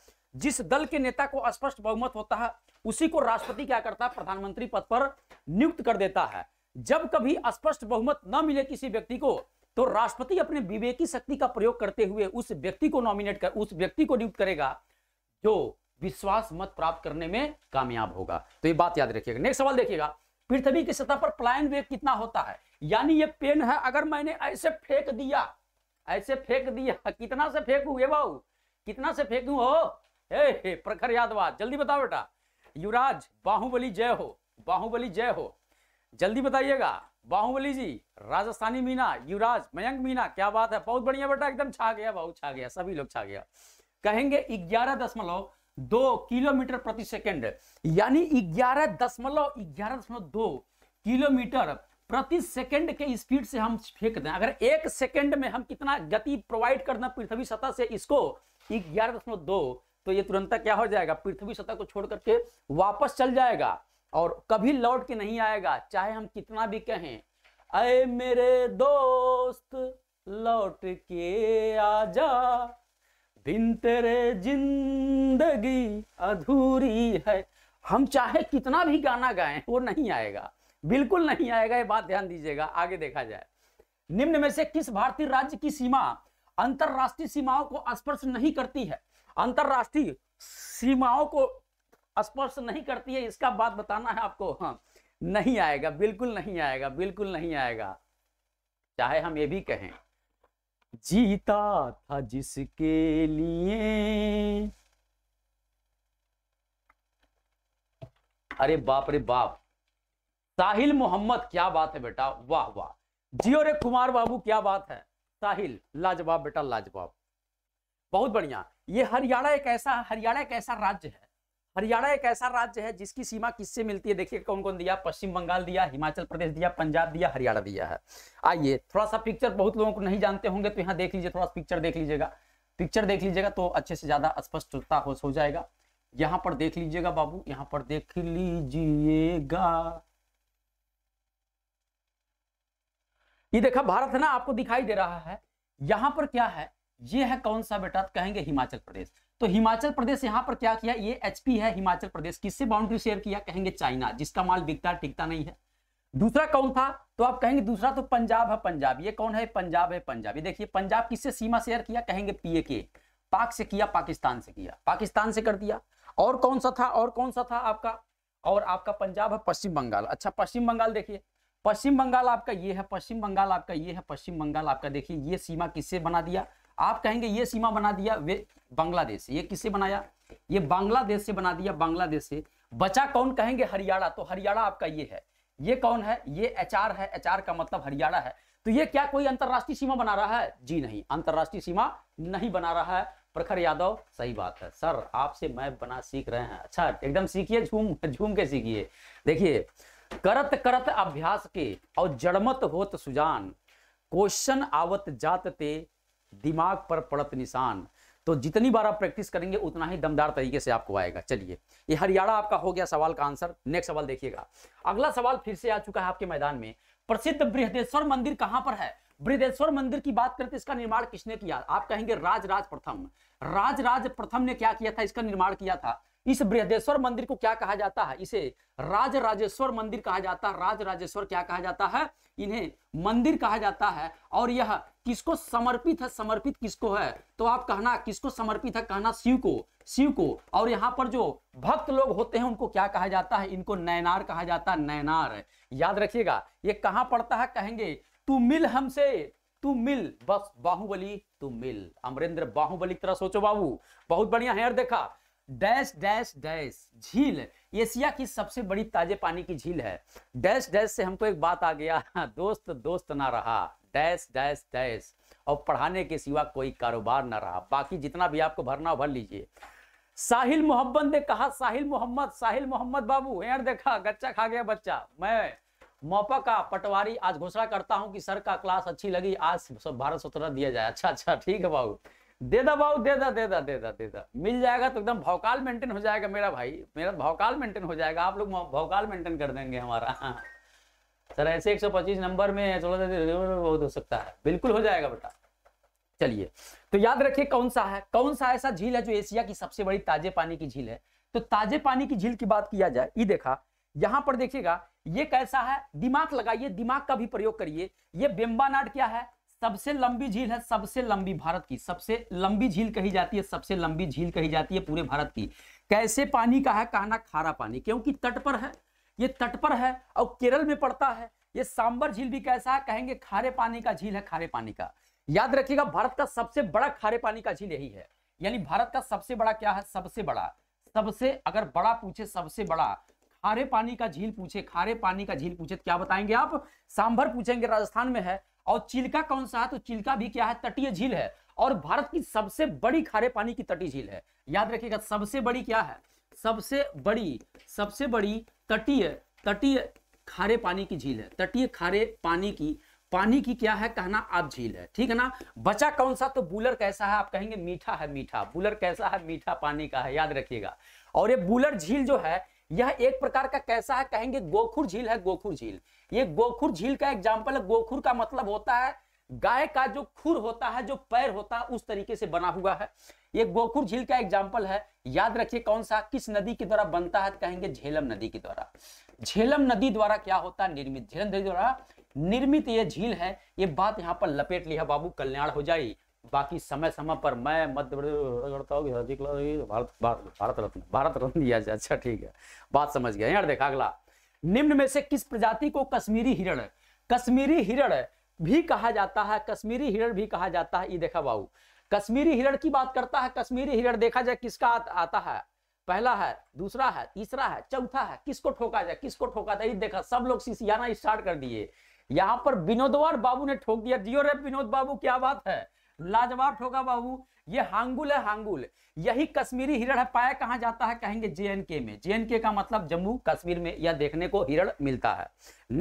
जिस दल के नेता को स्पष्ट बहुमत होता है उसी को राष्ट्रपति क्या करता है प्रधानमंत्री पद पर नियुक्त कर देता है जब कभी स्पष्ट बहुमत न मिले किसी व्यक्ति को तो राष्ट्रपति अपने विवेकी शक्ति का प्रयोग करते हुए उस व्यक्ति को नॉमिनेट कर उस व्यक्ति को नियुक्त करेगा जो विश्वास मत प्राप्त करने में कामयाब होगा तो ये बात याद रखिएगा नेक्स्ट सवाल देखिएगा पृथ्वी की सतह पर प्लाइन वेग कितना होता है यानी ये पेन है अगर मैंने ऐसे फेंक दिया ऐसे फेंक दिया कितना से फेंकू ये बाबू कितना से फेंकू हो हे हे प्रखर यादवा जल्दी बताओ बेटा युवराज बाहुबली जय हो बाहुबली जय हो जल्दी बताइएगा बाहुबली जी राजस्थानी मीना युवराज मयंक मीना क्या बात है बहुत बढ़िया बेटा एकदम छा गया बाहू छा गया सभी लोग छा गया कहेंगे ग्यारह दशमलव दो किलोमीटर प्रति सेकंड यानी ग्यारह दशमलव ग्यारह दशमलव दो किलोमीटर प्रति सेकंड के स्पीड से हम फेंक दें अगर एक सेकंड में हम कितना गति प्रोवाइड कर दें पृथ्वी सतह से इसको ग्यारह दशमलव दो तो ये तुरंत क्या हो जाएगा पृथ्वी सतह को छोड़ करके वापस चल जाएगा और कभी लौट के नहीं आएगा चाहे हम कितना भी कहें अरे मेरे दोस्त लौट के आजा बिन तेरे जिंदगी अधूरी है हम चाहे कितना भी गाना गाएं वो नहीं आएगा बिल्कुल नहीं आएगा ये बात ध्यान दीजिएगा आगे देखा जाए निम्न में से किस भारतीय राज्य की सीमा अंतरराष्ट्रीय सीमाओं को स्पर्श नहीं करती है अंतरराष्ट्रीय सीमाओं को स्पर्श नहीं करती है इसका बात बताना है आपको हाँ नहीं आएगा बिल्कुल नहीं आएगा बिल्कुल नहीं आएगा चाहे हम ये भी कहें जीता था जिसके लिए अरे बाप रे बाप साहिल मोहम्मद क्या बात है बेटा वाह वाह जियो रे कुमार बाबू क्या बात है साहिल लाजवाब बेटा लाजवाब बहुत बढ़िया ये हरियाणा एक ऐसा हरियाणा एक ऐसा राज्य है हरियाणा एक ऐसा राज्य है जिसकी सीमा किससे मिलती है देखिए कौन कौन दिया पश्चिम बंगाल दिया हिमाचल प्रदेश दिया पंजाब दिया हरियाणा दिया है आइए थोड़ा सा पिक्चर बहुत लोगों को नहीं जानते होंगे तो यहाँ देख लीजिए थोड़ा सा पिक्चर देख लीजिएगा पिक्चर देख लीजिएगा तो अच्छे से ज्यादा स्पष्टता हो जाएगा यहाँ पर देख लीजिएगा बाबू यहाँ पर देख लीजिएगा ये देखा भारत है ना आपको दिखाई दे रहा है यहाँ पर क्या है ये है कौन सा बेटा कहेंगे हिमाचल प्रदेश तो हिमाचल प्रदेश यहाँ पर क्या किया ये एचपी है हिमाचल प्रदेश किससे बाउंड्री शेयर किया कहेंगे चाइना जिसका माल बिकता टिकता नहीं है दूसरा कौन था तो आप कहेंगे दूसरा तो पंजाब है पंजाब ये कौन है पंजाब है पंजाब ये देखिए पंजाब किससे सीमा शेयर किया कहेंगे पीएके पाक से किया पाकिस्तान से किया पाकिस्तान से कर दिया और कौन सा था और कौन सा था आपका और आपका पंजाब है पश्चिम बंगाल अच्छा पश्चिम बंगाल देखिए पश्चिम बंगाल आपका ये है पश्चिम बंगाल आपका ये है पश्चिम बंगाल आपका देखिए ये सीमा किससे बना दिया आप कहेंगे ये सीमा बना दिया वे बांग्लादेश से ये किससे बनाया ये बांग्लादेश से बना दिया बांग्लादेश से बचा कौन कहेंगे हरियाणा तो हरियाणा आपका ये है ये कौन है ये एचआर है एचआर का मतलब हरियाणा है तो ये क्या कोई अंतरराष्ट्रीय सीमा बना रहा है जी नहीं अंतरराष्ट्रीय सीमा नहीं बना रहा है प्रखर यादव सही बात है सर आपसे मैप बना सीख रहे हैं अच्छा एकदम सीखिए झूम झूम के सीखिए देखिए करत करत अभ्यास के और जड़मत होत सुजान क्वेश्चन आवत जात ते दिमाग पर पड़त निशान तो जितनी बार आप प्रैक्टिस करेंगे उतना ही दमदार तरीके से आपको आएगा चलिए ये हरियाणा आपका हो गया सवाल का आंसर नेक्स्ट सवाल देखिएगा अगला सवाल फिर से आ चुका है आपके मैदान में प्रसिद्ध बृहदेश्वर मंदिर कहां पर है बृहदेश्वर मंदिर की बात करते इसका निर्माण किसने किया आप कहेंगे राजराज प्रथम राजराज प्रथम ने क्या किया था इसका निर्माण किया था इस बृहदेश्वर मंदिर को क्या कहा जाता है इसे राज राजेश्वर मंदिर कहा जाता है राज राजेश्वर क्या कहा जाता है इन्हें मंदिर कहा जाता है और यह किसको समर्पित है समर्पित किसको है तो आप कहना किसको समर्पित है कहना शिव को शिव को और यहाँ पर जो भक्त लोग होते हैं उनको क्या कहा जाता है इनको नैनार कहा जाता है नैनार याद रखिएगा ये कहाँ पड़ता है कहेंगे तू मिल हमसे तू मिल बस बाहुबली तू मिल अमरेंद्र बाहुबली तरह सोचो बाबू बहुत बढ़िया यार देखा डैश डैश डैश झील एशिया की सबसे बड़ी ताजे पानी की झील है डैश डैश से हमको एक बात आ गया दोस्त दोस्त ना रहा डैश डैश डैश और पढ़ाने के सिवा कोई कारोबार ना रहा बाकी जितना भी आपको भरना भर लीजिए साहिल मोहम्मद ने कहा साहिल मोहम्मद साहिल मोहम्मद बाबू यार देखा गच्चा खा गया बच्चा मैं मोपा का पटवारी आज घोषणा करता हूं कि सर का क्लास अच्छी लगी आज सब भारत स्वतंत्र दिया जाए अच्छा अच्छा ठीक है बाबू दे दा बाबू दे दा दे दा दे दा दे दा मिल जाएगा तो एकदम भौकाल मेंटेन हो जाएगा मेरा भाई मेरा भौकाल मेंटेन हो जाएगा आप लोग भौकाल मेंटेन कर देंगे हमारा सर ऐसे 125 नंबर में थोड़ा सा बहुत हो सकता है बिल्कुल हो जाएगा बेटा चलिए तो याद रखिए कौन सा है कौन सा ऐसा झील है जो एशिया की सबसे बड़ी ताजे पानी की झील है तो ताजे पानी की झील की बात किया जाए ये देखा यहां पर देखिएगा ये कैसा है दिमाग लगाइए दिमाग का भी प्रयोग करिए ये बेम्बानाड क्या है सबसे लंबी झील है सबसे लंबी भारत की सबसे लंबी झील कही जाती है सबसे लंबी झील कही जाती है पूरे भारत की कैसे पानी का है कहना खारा पानी क्योंकि तट पर है ये तट पर है और केरल में पड़ता है ये सांबर झील भी कैसा है कहेंगे खारे पानी का झील है खारे पानी का याद रखिएगा भारत का सबसे बड़ा खारे पानी का झील यही है यानी भारत का सबसे बड़ा क्या है सबसे बड़ा सबसे अगर बड़ा पूछे सबसे बड़ा खारे पानी का झील पूछे खारे पानी का झील पूछे तो क्या बताएंगे आप सांभर पूछेंगे राजस्थान में है और चिल्का कौन सा है तो चिल्का भी क्या है तटीय झील है और भारत की सबसे बड़ी खारे पानी की तटीय झील है याद रखिएगा सबसे बड़ी क्या है सबसे बड़ी सबसे बड़ी तटीय तटीय खारे पानी की झील है तटीय खारे पानी की पानी की क्या है कहना आप झील है ठीक है ना बचा कौन सा तो बुलर कैसा है आप कहेंगे मीठा है मीठा बुलर कैसा है मीठा पानी का है याद रखिएगा और ये बुलर झील जो है यह एक प्रकार का कैसा है कहेंगे गोखुर झील है गोखुर झील ये गोखुर झील का एग्जाम्पल है गोखुर का मतलब होता है गाय का जो खुर होता है जो पैर होता है उस तरीके से बना हुआ है ये गोकुर झील का एग्जाम्पल है याद रखिए कौन सा किस नदी के द्वारा बनता है कहेंगे झेलम नदी के द्वारा झेलम नदी द्वारा क्या होता है निर्मित झेलम नदी द्वारा निर्मित ये झील है ये बात यहाँ पर लपेट लिया बाबू कल्याण हो जाए बाकी समय समय पर मैं मध्य भारत भारत रत्न भारत रत्न दिया जाए अच्छा ठीक है बात समझ गया यार देखा अगला निम्न में से किस प्रजाति को कश्मीरी हिरण कश्मीरी हिरण भी कहा जाता है कश्मीरी हिरण भी कहा जाता है ये देखा बाबू कश्मीरी हिरण की बात करता है कश्मीरी हिरण देखा जाए किसका आता है पहला है दूसरा है तीसरा है चौथा है किसको ठोका जाए किसको ठोका जाए देखा सब लोग सीसीना स्टार्ट कर दिए यहाँ पर विनोदवार बाबू ने ठोक दिया जियो रे विनोद बाबू क्या बात है लाजवाब ठोका बाबू ये हांगुल है हांगुल यही कश्मीरी हिरण है पाया कहा जाता है कहेंगे जेएनके में जेएनके का मतलब जम्मू कश्मीर में यह देखने को हिरण मिलता है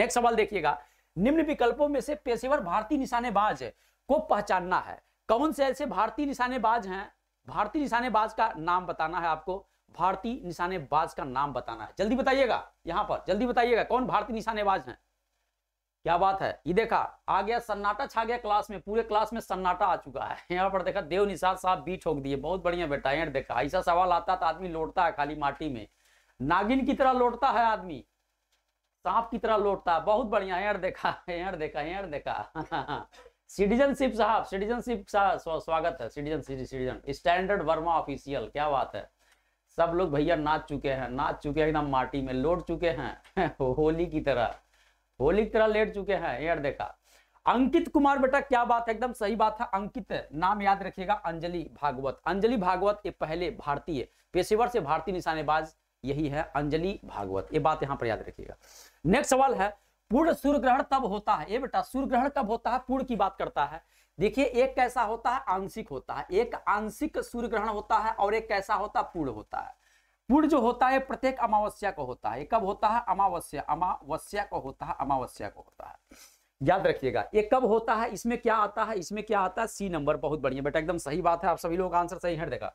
नेक्स्ट सवाल देखिएगा निम्न विकल्पों में से पेशेवर भारतीय निशानेबाज को पहचानना है कौन से ऐसे भारतीय निशानेबाज हैं भारतीय निशानेबाज का नाम बताना है आपको भारतीय निशानेबाज का नाम बताना है जल्दी बताइएगा यहां पर जल्दी बताइएगा कौन भारतीय निशानेबाज हैं क्या बात है ये देखा आ गया सन्नाटा छा गया क्लास में पूरे क्लास में सन्नाटा आ चुका है यहाँ पर देखा देव निषाद साहब बी ठोक दिए बहुत बढ़िया बेटा एंड देखा ऐसा सवाल आता तो आदमी लौटता है खाली माटी में नागिन की तरह लौटता है आदमी सांप की तरह लौटता है बहुत बढ़िया एंड देखा एंड देखा एंड देखा सिटीजनशिप साहब सिटीजनशिप स्वागत है citizen citizen standard Verma official क्या बात है सब लोग भैया नाच चुके हैं नाच चुके हैं एकदम माटी में लौट चुके हैं होली की तरह होली की तरह लेट चुके हैं यार देखा अंकित कुमार बेटा क्या बात है एकदम सही बात है अंकित नाम याद रखिएगा अंजलि भागवत अंजलि भागवत ये पहले भारतीय पेशेवर से भारतीय निशानेबाज यही है अंजलि भागवत ये बात यहां पर याद रखिएगा नेक्स्ट सवाल है पूर्ण सूर्य ग्रहण तब होता है ये बेटा सूर्य ग्रहण कब होता है पूर्ण की बात करता है देखिए एक कैसा होता है आंशिक होता है एक आंशिक सूर्य ग्रहण होता है और एक कैसा होता है पूर्ण होता है पूर्ण जो होता है प्रत्येक अमावस्या को होता है कब होता है अमावस्या अमावस्या को होता है अमावस्या को होता है याद रखिएगा ये कब होता है इसमें क्या आता है इसमें क्या आता है सी नंबर बहुत बढ़िया बेटा एकदम सही बात है आप सभी लोग आंसर सही हट देगा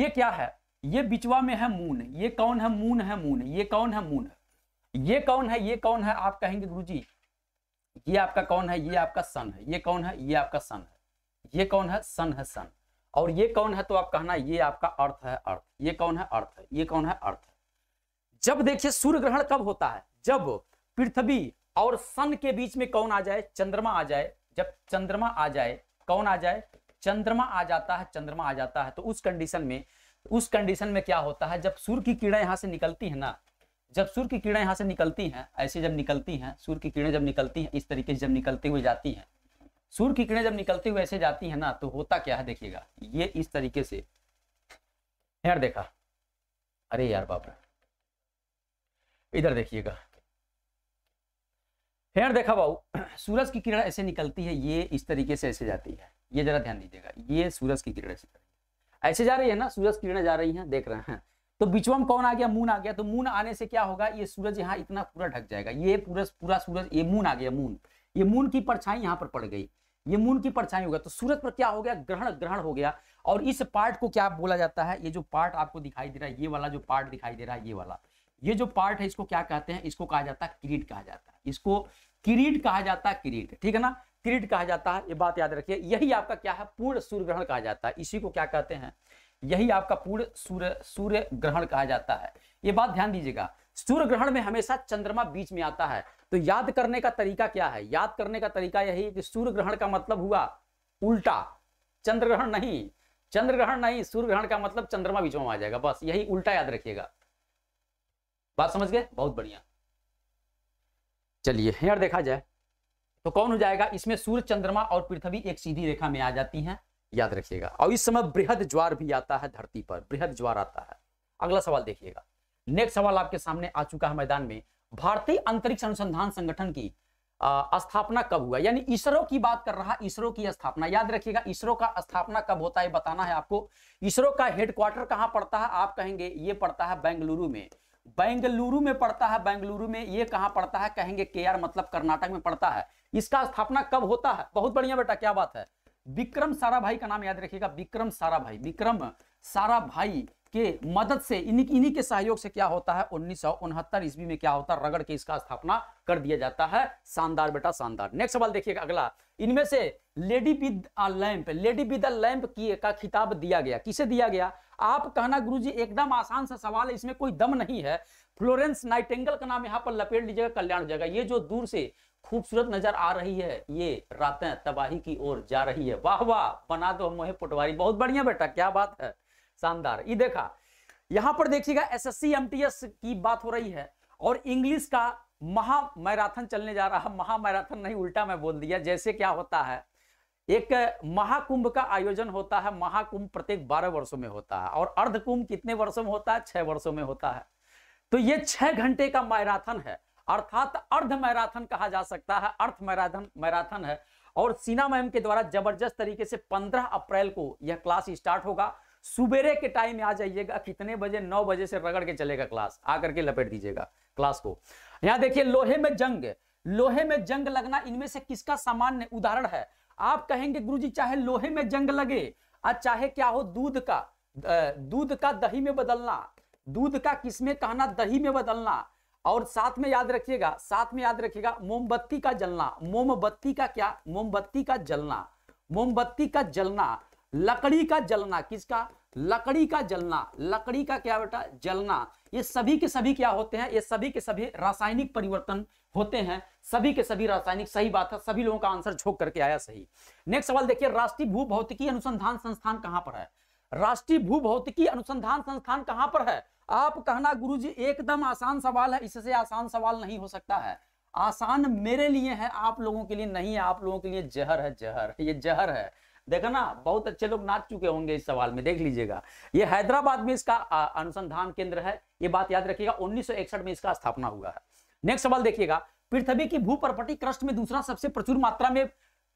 ये क्या है ये बिचवा में है मून ये कौन है मून है मून ये कौन है मून है ये कौन है ये कौन है आप कहेंगे गुरु जी ये आपका कौन है ये आपका सन है ये कौन है ये आपका सन है ये कौन है सन है सन और ये कौन है तो आप कहना ये आपका अर्थ है अर्थ ये कौन है अर्थ है ये कौन है अर्थ है जब देखिए सूर्य ग्रहण कब होता है जब पृथ्वी और सन के बीच में कौन आ जाए चंद्रमा आ जाए जब चंद्रमा आ जाए कौन आ जाए चंद्रमा आ जाता है चंद्रमा आ जाता है तो उस कंडीशन में उस कंडीशन में क्या होता है जब सूर्य की किरण यहां से निकलती है ना जब सूर्य की किरणें यहाँ से निकलती हैं ऐसे जब निकलती हैं सूर्य की किरणें जब निकलती हैं इस तरीके से जब निकलते हुए जाती हैं सूर्य की किरणें जब निकलते हुए ऐसे जाती हैं ना तो होता क्या है देखिएगा ये इस तरीके से यार देखा अरे यार बाबरा इधर देखिएगा हेयर देखा बाबू सूरज की किरण ऐसे निकलती है ये इस तरीके से ऐसे जाती है ये जरा ध्यान दीजिएगा ये सूरज की किरण ऐसे ऐसे जा रही है ना सूरज किरणें जा रही हैं देख रहे हैं तो बीचवा में कौन आ गया मून आ गया तो मून आने से क्या होगा ये सूरज यहाँ इतना पूरा ढक जाएगा ये पूरा पूरा सूरज ये मून आ गया मून ये मून की परछाई यहाँ पर पड़ गई ये मून की परछाई होगा तो सूरज पर क्या हो गया ग्रहण ग्रहण हो गया और इस पार्ट को क्या बोला जाता है ये जो पार्ट आपको दिखाई दे रहा है ये वाला जो पार्ट दिखाई दे रहा है ये वाला ये जो पार्ट है इसको क्या कहते हैं इसको कहा जाता है किरीट कहा जाता है इसको किरीट कहा जाता है किरीट ठीक है ना किरीट कहा जाता है ये बात याद रखिए यही आपका क्या है पूर्ण सूर्य ग्रहण कहा जाता है इसी को क्या कहते हैं यही आपका पूर्ण सूर्य सूर्य ग्रहण कहा जाता है ये बात ध्यान दीजिएगा सूर्य ग्रहण में हमेशा चंद्रमा बीच में आता है तो याद करने का तरीका क्या है याद करने का तरीका यही कि सूर्य ग्रहण का मतलब हुआ उल्टा चंद्र ग्रहण नहीं चंद्र ग्रहण नहीं सूर्य ग्रहण का मतलब चंद्रमा बीच में आ जाएगा बस यही उल्टा याद रखिएगा बात समझ गए बहुत बढ़िया चलिए यार देखा जाए तो कौन हो जाएगा इसमें सूर्य चंद्रमा और पृथ्वी एक सीधी रेखा में आ जाती हैं याद रखिएगा और इस समय बृहद ज्वार भी आता है धरती पर बृहद ज्वार आता है अगला सवाल देखिएगा नेक्स्ट सवाल आपके सामने आ चुका है मैदान में भारतीय अंतरिक्ष अनुसंधान संगठन की आ, स्थापना कब हुआ यानी इसरो की बात कर रहा है इसरो की स्थापना याद रखिएगा इसरो का स्थापना कब होता है बताना है आपको इसरो का हेडक्वार्टर कहाँ पड़ता है आप कहेंगे ये पड़ता है बेंगलुरु में बेंगलुरु में पड़ता है बेंगलुरु में ये कहाँ पड़ता है कहेंगे के आर मतलब कर्नाटक में पड़ता है इसका स्थापना कब होता है बहुत बढ़िया बेटा क्या बात है विक्रम सारा भाई का नाम याद रखिएगा विक्रम सारा भाई विक्रम सारा भाई के मदद से इन्हीं इन्हीं के सहयोग से क्या होता है उन्नीस ईस्वी में क्या होता है रगड़ के इसका स्थापना कर दिया जाता है शानदार बेटा शानदार नेक्स्ट सवाल देखिएगा अगला इनमें से lady with a lamp lady with a lamp की का खिताब दिया गया किसे दिया गया आप कहना गुरुजी एकदम आसान सा सवाल है इसमें कोई दम नहीं है फ्लोरेंस नाइटेंगल का नाम यहाँ पर लपेट लीजिएगा कल्याण हो जाएगा ये जो दूर से खूबसूरत नजर आ रही है ये रातें तबाही की ओर जा रही है वाह वाह बना दो मोहे पटवारी बहुत बढ़िया बेटा क्या बात है शानदार ये देखा यहां पर देखिएगा एसएससी एमटीएस की बात हो रही है और इंग्लिश का महा मैराथन चलने जा रहा महा मैराथन नहीं उल्टा मैं बोल दिया जैसे क्या होता है एक महाकुंभ का आयोजन होता है महाकुंभ प्रत्येक बारह वर्षों में होता है और अर्धकुंभ कितने वर्षों में होता है छह वर्षों में होता है तो ये छह घंटे का मैराथन है अर्थात अर्ध मैराथन कहा जा सकता है अर्थ मैराथन मैराथन है और सीना मैम के द्वारा जबरदस्त तरीके से 15 अप्रैल को यह क्लास स्टार्ट होगा सुबेरे के टाइम आ जाइएगा कितने बजे नौ बजे से रगड़ के चलेगा क्लास आकर के लपेट दीजिएगा क्लास को यहां देखिए लोहे में जंग लोहे में जंग लगना इनमें से किसका सामान्य उदाहरण है आप कहेंगे गुरुजी चाहे लोहे में जंग लगे और चाहे क्या हो दूध का दूध का दही में बदलना दूध का किसमें कहना दही में बदलना और साथ में याद रखिएगा साथ में याद रखिएगा मोमबत्ती का जलना मोमबत्ती का क्या मोमबत्ती का जलना मोमबत्ती का जलना लकड़ी का जलना किसका लकड़ी का जलना लकड़ी का क्या बेटा जलना ये सभी के सभी क्या होते हैं ये सभी के सभी रासायनिक परिवर्तन होते हैं सभी के सभी रासायनिक सही बात है सभी लोगों का आंसर झोंक करके आया सही नेक्स्ट सवाल देखिए राष्ट्रीय भू भौतिकी अनुसंधान संस्थान कहां पर है राष्ट्रीय भू भौतिकी अनुसंधान संस्थान कहां पर है आप कहना गुरुजी एकदम आसान सवाल है इससे आसान सवाल नहीं हो सकता है आसान मेरे लिए है आप लोगों के लिए नहीं है आप लोगों के लिए जहर है जहर ये जहर है देखा ना बहुत अच्छे लोग नाच चुके होंगे इस सवाल में देख लीजिएगा ये हैदराबाद में इसका अनुसंधान केंद्र है ये बात याद रखिएगा 1961 में इसका स्थापना हुआ है नेक्स्ट सवाल देखिएगा पृथ्वी की भूपरपटी क्रस्ट में दूसरा सबसे प्रचुर मात्रा में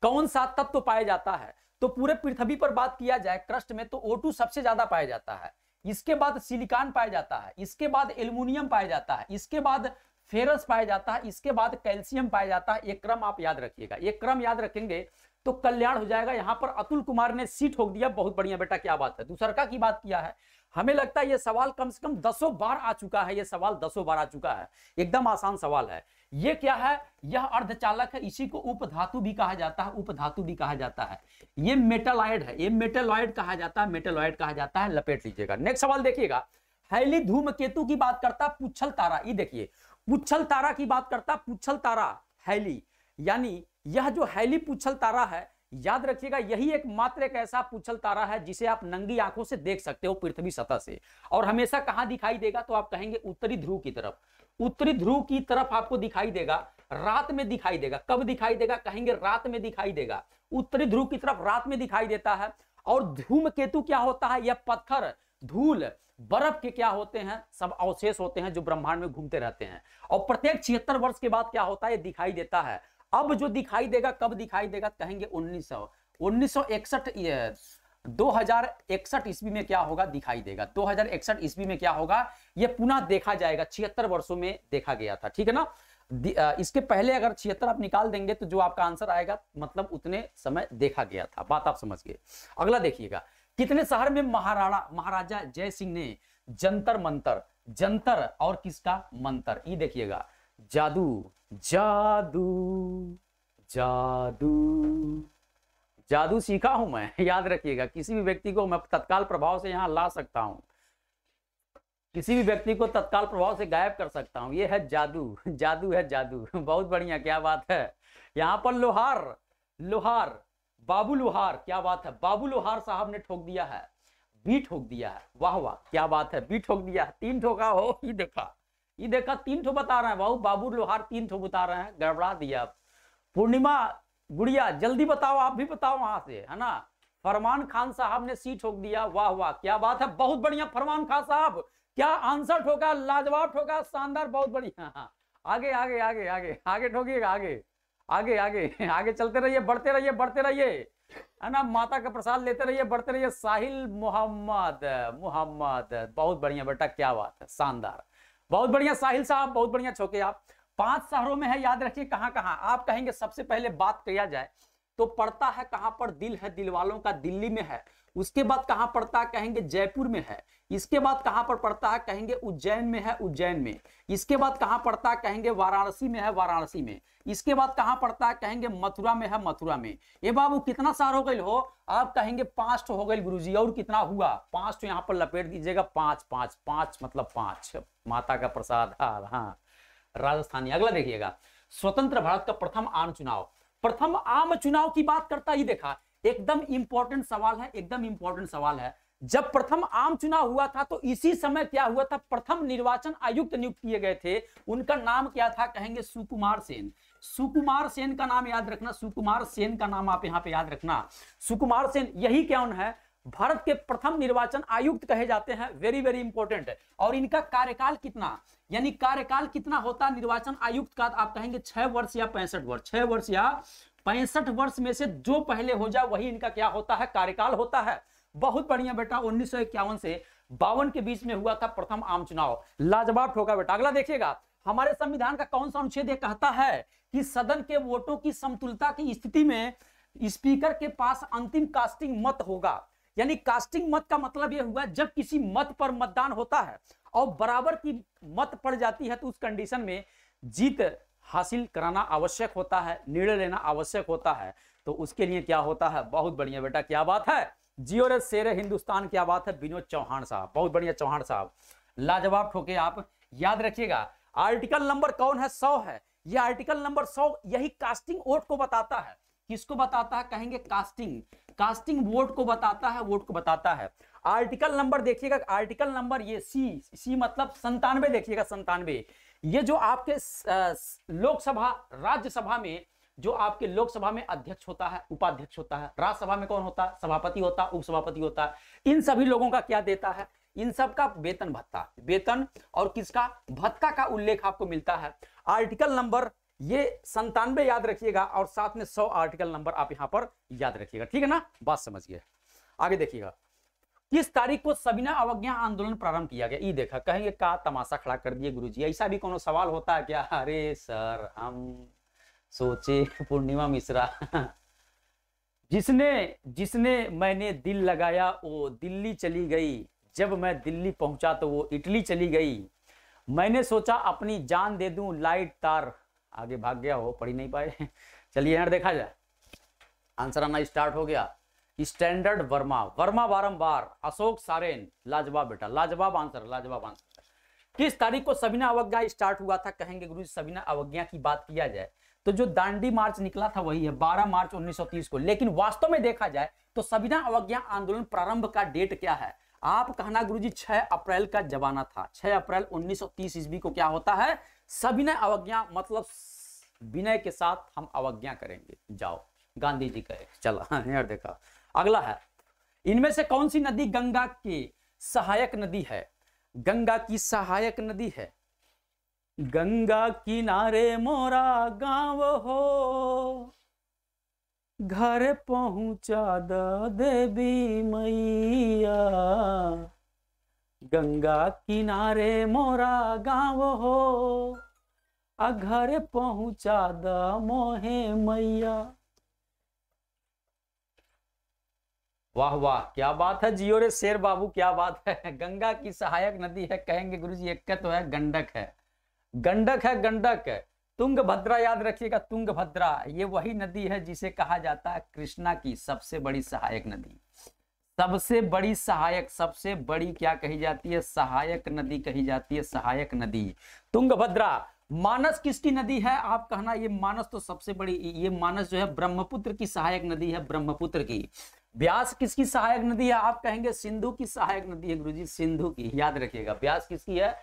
कौन सा तत्व तो पाया जाता है तो पूरे पृथ्वी पर बात किया जाए क्रस्ट में तो ओ सबसे ज्यादा पाया जाता है इसके बाद सिलिकॉन पाया जाता है इसके बाद एल्यूमिनियम पाया जाता है इसके बाद फेरस पाया जाता है इसके बाद कैल्शियम पाया जाता है एक क्रम आप याद रखिएगा एक क्रम याद रखेंगे तो कल्याण हो जाएगा यहां पर अतुल कुमार ने सीट ठोक दिया बहुत बढ़िया बेटा क्या बात है दूसरका की बात किया है हमें लगता है यह सवाल कम से कम दसों बार आ चुका है यह सवाल दसों बार आ चुका है एकदम आसान सवाल है यह क्या है यह अर्धचालक है इसी को उपधातु भी कहा जाता है उपधातु भी कहा जाता है यह मेटालॉयड है यह मेटालॉयड कहा जाता है मेटालॉयड कहा जाता है लपेट लीजिएगा नेक्स्ट सवाल देखिएगा हैली धूम केतु की बात करता पुच्छल तारा ये देखिए पुच्छल तारा की बात करता पुच्छल तारा हैली यानी यह जो हैली पुछल तारा है याद रखिएगा यही एक मात्र एक ऐसा पुछल तारा है जिसे आप नंगी आंखों से देख सकते हो पृथ्वी सतह से और हमेशा कहां दिखाई देगा तो आप कहेंगे उत्तरी ध्रुव की तरफ उत्तरी ध्रुव की तरफ आपको दिखाई देगा रात में दिखाई देगा कब दिखाई देगा कहेंगे रात में दिखाई देगा उत्तरी ध्रुव की तरफ रात में दिखाई देता है और धूम केतु क्या होता है यह पत्थर धूल बर्फ के क्या होते हैं सब अवशेष होते हैं जो ब्रह्मांड में घूमते रहते हैं और प्रत्येक छिहत्तर वर्ष के बाद क्या होता है दिखाई देता है अब जो दिखाई देगा कब दिखाई देगा कहेंगे उन्नीस सौ उन्नीस सौ इकसठ दो हजार इकसठ ईस्वी में क्या होगा दिखाई देगा दो हजार इकसठ ईस्वी में क्या होगा यह पुनः देखा जाएगा छिहत्तर वर्षों में देखा गया था ठीक है ना इसके पहले अगर छिहत्तर आप निकाल देंगे तो जो आपका आंसर आएगा मतलब उतने समय देखा गया था बात आप समझ गए अगला देखिएगा कितने शहर में महाराणा महाराजा जय सिंह ने जंतर मंतर जंतर और किसका मंतर ये देखिएगा जादू जादू जादू जादू सीखा हूं मैं याद रखिएगा किसी भी व्यक्ति को मैं तत्काल प्रभाव से यहाँ ला सकता हूं किसी भी व्यक्ति को तत्काल प्रभाव से गायब कर सकता हूँ ये है जादू जादू है जादू बहुत बढ़िया क्या बात है यहाँ पर लोहार लोहार बाबू लोहार क्या बात है बाबू लोहार साहब ने ठोक दिया है बी ठोक दिया है वाह वाह क्या बात है बी ठोक दिया है तीन ठोका हो ही देखा ये देखा तीन ठो बता रहे हैं बाबू बाबू लोहार तीन ठो बता रहे हैं गड़बड़ा दिया पूर्णिमा गुड़िया जल्दी बताओ आप भी बताओ वहां से है ना फरमान खान साहब ने सी ठोक दिया वाह वाह क्या बात है बहुत बढ़िया फरमान खान साहब क्या आंसर ठोका लाजवाब ठोका शानदार बहुत बढ़िया हाँ, हाँ आगे आगे आगे आगे आगे ठोकिएगा आगे आगे आगे आगे चलते रहिए बढ़ते रहिए बढ़ते रहिए है ना माता का प्रसाद लेते रहिए बढ़ते रहिए साहिल मोहम्मद मोहम्मद बहुत बढ़िया बेटा क्या बात है शानदार बहुत बढ़िया साहिल साहब बहुत बढ़िया छोके आप पांच शहरों में है याद रखिए कहाँ कहाँ आप कहेंगे सबसे पहले बात किया जाए तो पड़ता है कहाँ पर दिल है दिल वालों का दिल्ली में है उसके बाद कहां पड़ता है कहेंगे जयपुर में है इसके बाद कहां पर पड़ता है कहेंगे उज्जैन में है उज्जैन में इसके बाद कहां पड़ता है कहेंगे वाराणसी में है वाराणसी में इसके बाद कहां पड़ता है कहेंगे मथुरा में है मथुरा में ये बाबू कितना सार हो गई हो आप कहेंगे पांच हो गुरु जी और कितना हुआ पांच तो यहाँ पर लपेट दीजिएगा पांच पांच पांच मतलब पांच माता का प्रसाद हाँ, हाँ राजस्थानी अगला देखिएगा स्वतंत्र भारत का प्रथम आम चुनाव प्रथम आम चुनाव की बात करता ही देखा एकदम इंपॉर्टेंट सवाल है एकदम इंपॉर्टेंट सवाल है जब प्रथम आम चुनाव हुआ था तो इसी समय क्या हुआ था प्रथम निर्वाचन आयुक्त नियुक्त किए गए थे उनका नाम क्या था कहेंगे सुकुमार सेन सुकुमार सेन का नाम याद रखना सुकुमार सेन का नाम आप यहाँ पे याद रखना सुकुमार सेन यही कौन है भारत के प्रथम निर्वाचन आयुक्त कहे जाते हैं वेरी वेरी इंपॉर्टेंट और इनका कार्यकाल कितना यानी कार्यकाल कितना होता निर्वाचन आयुक्त का आप कहेंगे छह वर्ष या पैंसठ वर्ष छह वर्ष या पैंसठ वर्ष में से जो पहले हो जाए वही इनका क्या होता है कार्यकाल होता है बहुत बढ़िया बेटा उन्नीस से बावन के बीच में हुआ था प्रथम आम चुनाव लाजवाब ठोका बेटा अगला देखिएगा हमारे संविधान का कौन सा अनुच्छेद कहता है कि सदन के वोटों की समतुलता की स्थिति में स्पीकर के पास अंतिम कास्टिंग मत होगा यानी कास्टिंग मत का मतलब यह हुआ जब किसी मत पर मतदान होता है और बराबर की मत पड़ जाती है तो उस कंडीशन में जीत हासिल कराना आवश्यक होता है निर्णय लेना आवश्यक होता है तो उसके लिए क्या होता है बहुत बढ़िया बेटा क्या बात है जियो शेर हिंदुस्तान क्या बात है विनोद चौहान साहब बहुत बढ़िया चौहान साहब लाजवाब ठोके आप याद रखिएगा आर्टिकल नंबर कौन है सौ है यह आर्टिकल नंबर सौ यही कास्टिंग वोट को बताता है किसको बताता है कहेंगे कास्टिंग कास्टिंग वोट को बताता है वोट को बताता है आर्टिकल नंबर देखिएगा आर्टिकल नंबर ये सी सी मतलब संतानवे देखिएगा संतानवे ये जो आपके लोकसभा राज्यसभा में जो आपके लोकसभा में अध्यक्ष होता है उपाध्यक्ष होता है राज्यसभा में कौन होता है सभापति होता है उपसभापति होता है इन सभी लोगों का क्या देता है इन सब का वेतन भत्ता वेतन और किसका भत्ता का उल्लेख आपको मिलता है आर्टिकल नंबर ये संतानवे याद रखिएगा और साथ में सौ आर्टिकल नंबर आप यहां पर याद रखिएगा ठीक है ना बात समझिए आगे देखिएगा किस तारीख को सबिना अवज्ञा आंदोलन प्रारंभ किया गया ये देखा कहेंगे का तमाशा खड़ा कर दिए गुरुजी ऐसा भी कोनो सवाल होता है क्या अरे सर हम सोचे पूर्णिमा मिश्रा जिसने जिसने मैंने दिल लगाया वो दिल्ली चली गई जब मैं दिल्ली पहुंचा तो वो इटली चली गई मैंने सोचा अपनी जान दे दू लाइट तार आगे भाग गया हो पढ़ी नहीं पाए चलिए यार देखा जाए आंसर आना स्टार्ट हो गया स्टैंडर्ड वर्मा वर्मा बारंबार अशोक सारेन लाजवाब बेटा लाजवाब आंसर लाजवाब आंसर किस तारीख को सबिना अवज्ञा स्टार्ट हुआ था कहेंगे गुरु सबिना अवज्ञा की बात किया जाए तो जो दांडी मार्च निकला था वही है 12 मार्च 1930 को लेकिन वास्तव में देखा जाए तो सबिना अवज्ञा आंदोलन प्रारंभ का डेट क्या है आप कहना गुरु जी छह अप्रैल का जमाना था छह अप्रैल उन्नीस ईस्वी को क्या होता है सबिना अवज्ञा मतलब विनय के साथ हम अवज्ञा करेंगे जाओ गांधी जी कहे चला यार देखा अगला है इनमें से कौन सी नदी गंगा की सहायक नदी है गंगा की सहायक नदी है गंगा किनारे मोरा गांव हो घर पहुंचा द देवी मैया गंगा किनारे मोरा गांव हो आ घर पहुंचा द मोहे मैया वाह वाह क्या बात है जियो रे शेर बाबू क्या बात है गंगा की सहायक नदी है कहेंगे गुरु जी एक तो है गंडक है गंडक है गंडक तुंग भद्रा याद रखिएगा तुंग भद्रा ये वही नदी है जिसे कहा जाता है कृष्णा की सबसे बड़ी सहायक नदी सबसे बड़ी सहायक सबसे बड़ी क्या कही जाती है सहायक नदी कही जाती है सहायक नदी तुंग भद्रा मानस किसकी नदी है आप कहना ये मानस तो सबसे बड़ी ये मानस जो है ब्रह्मपुत्र की सहायक नदी है ब्रह्मपुत्र की ब्यास किसकी सहायक नदी है आप कहेंगे सिंधु की सहायक नदी है गुरुजी सिंधु की याद रखिएगा ब्यास किसकी है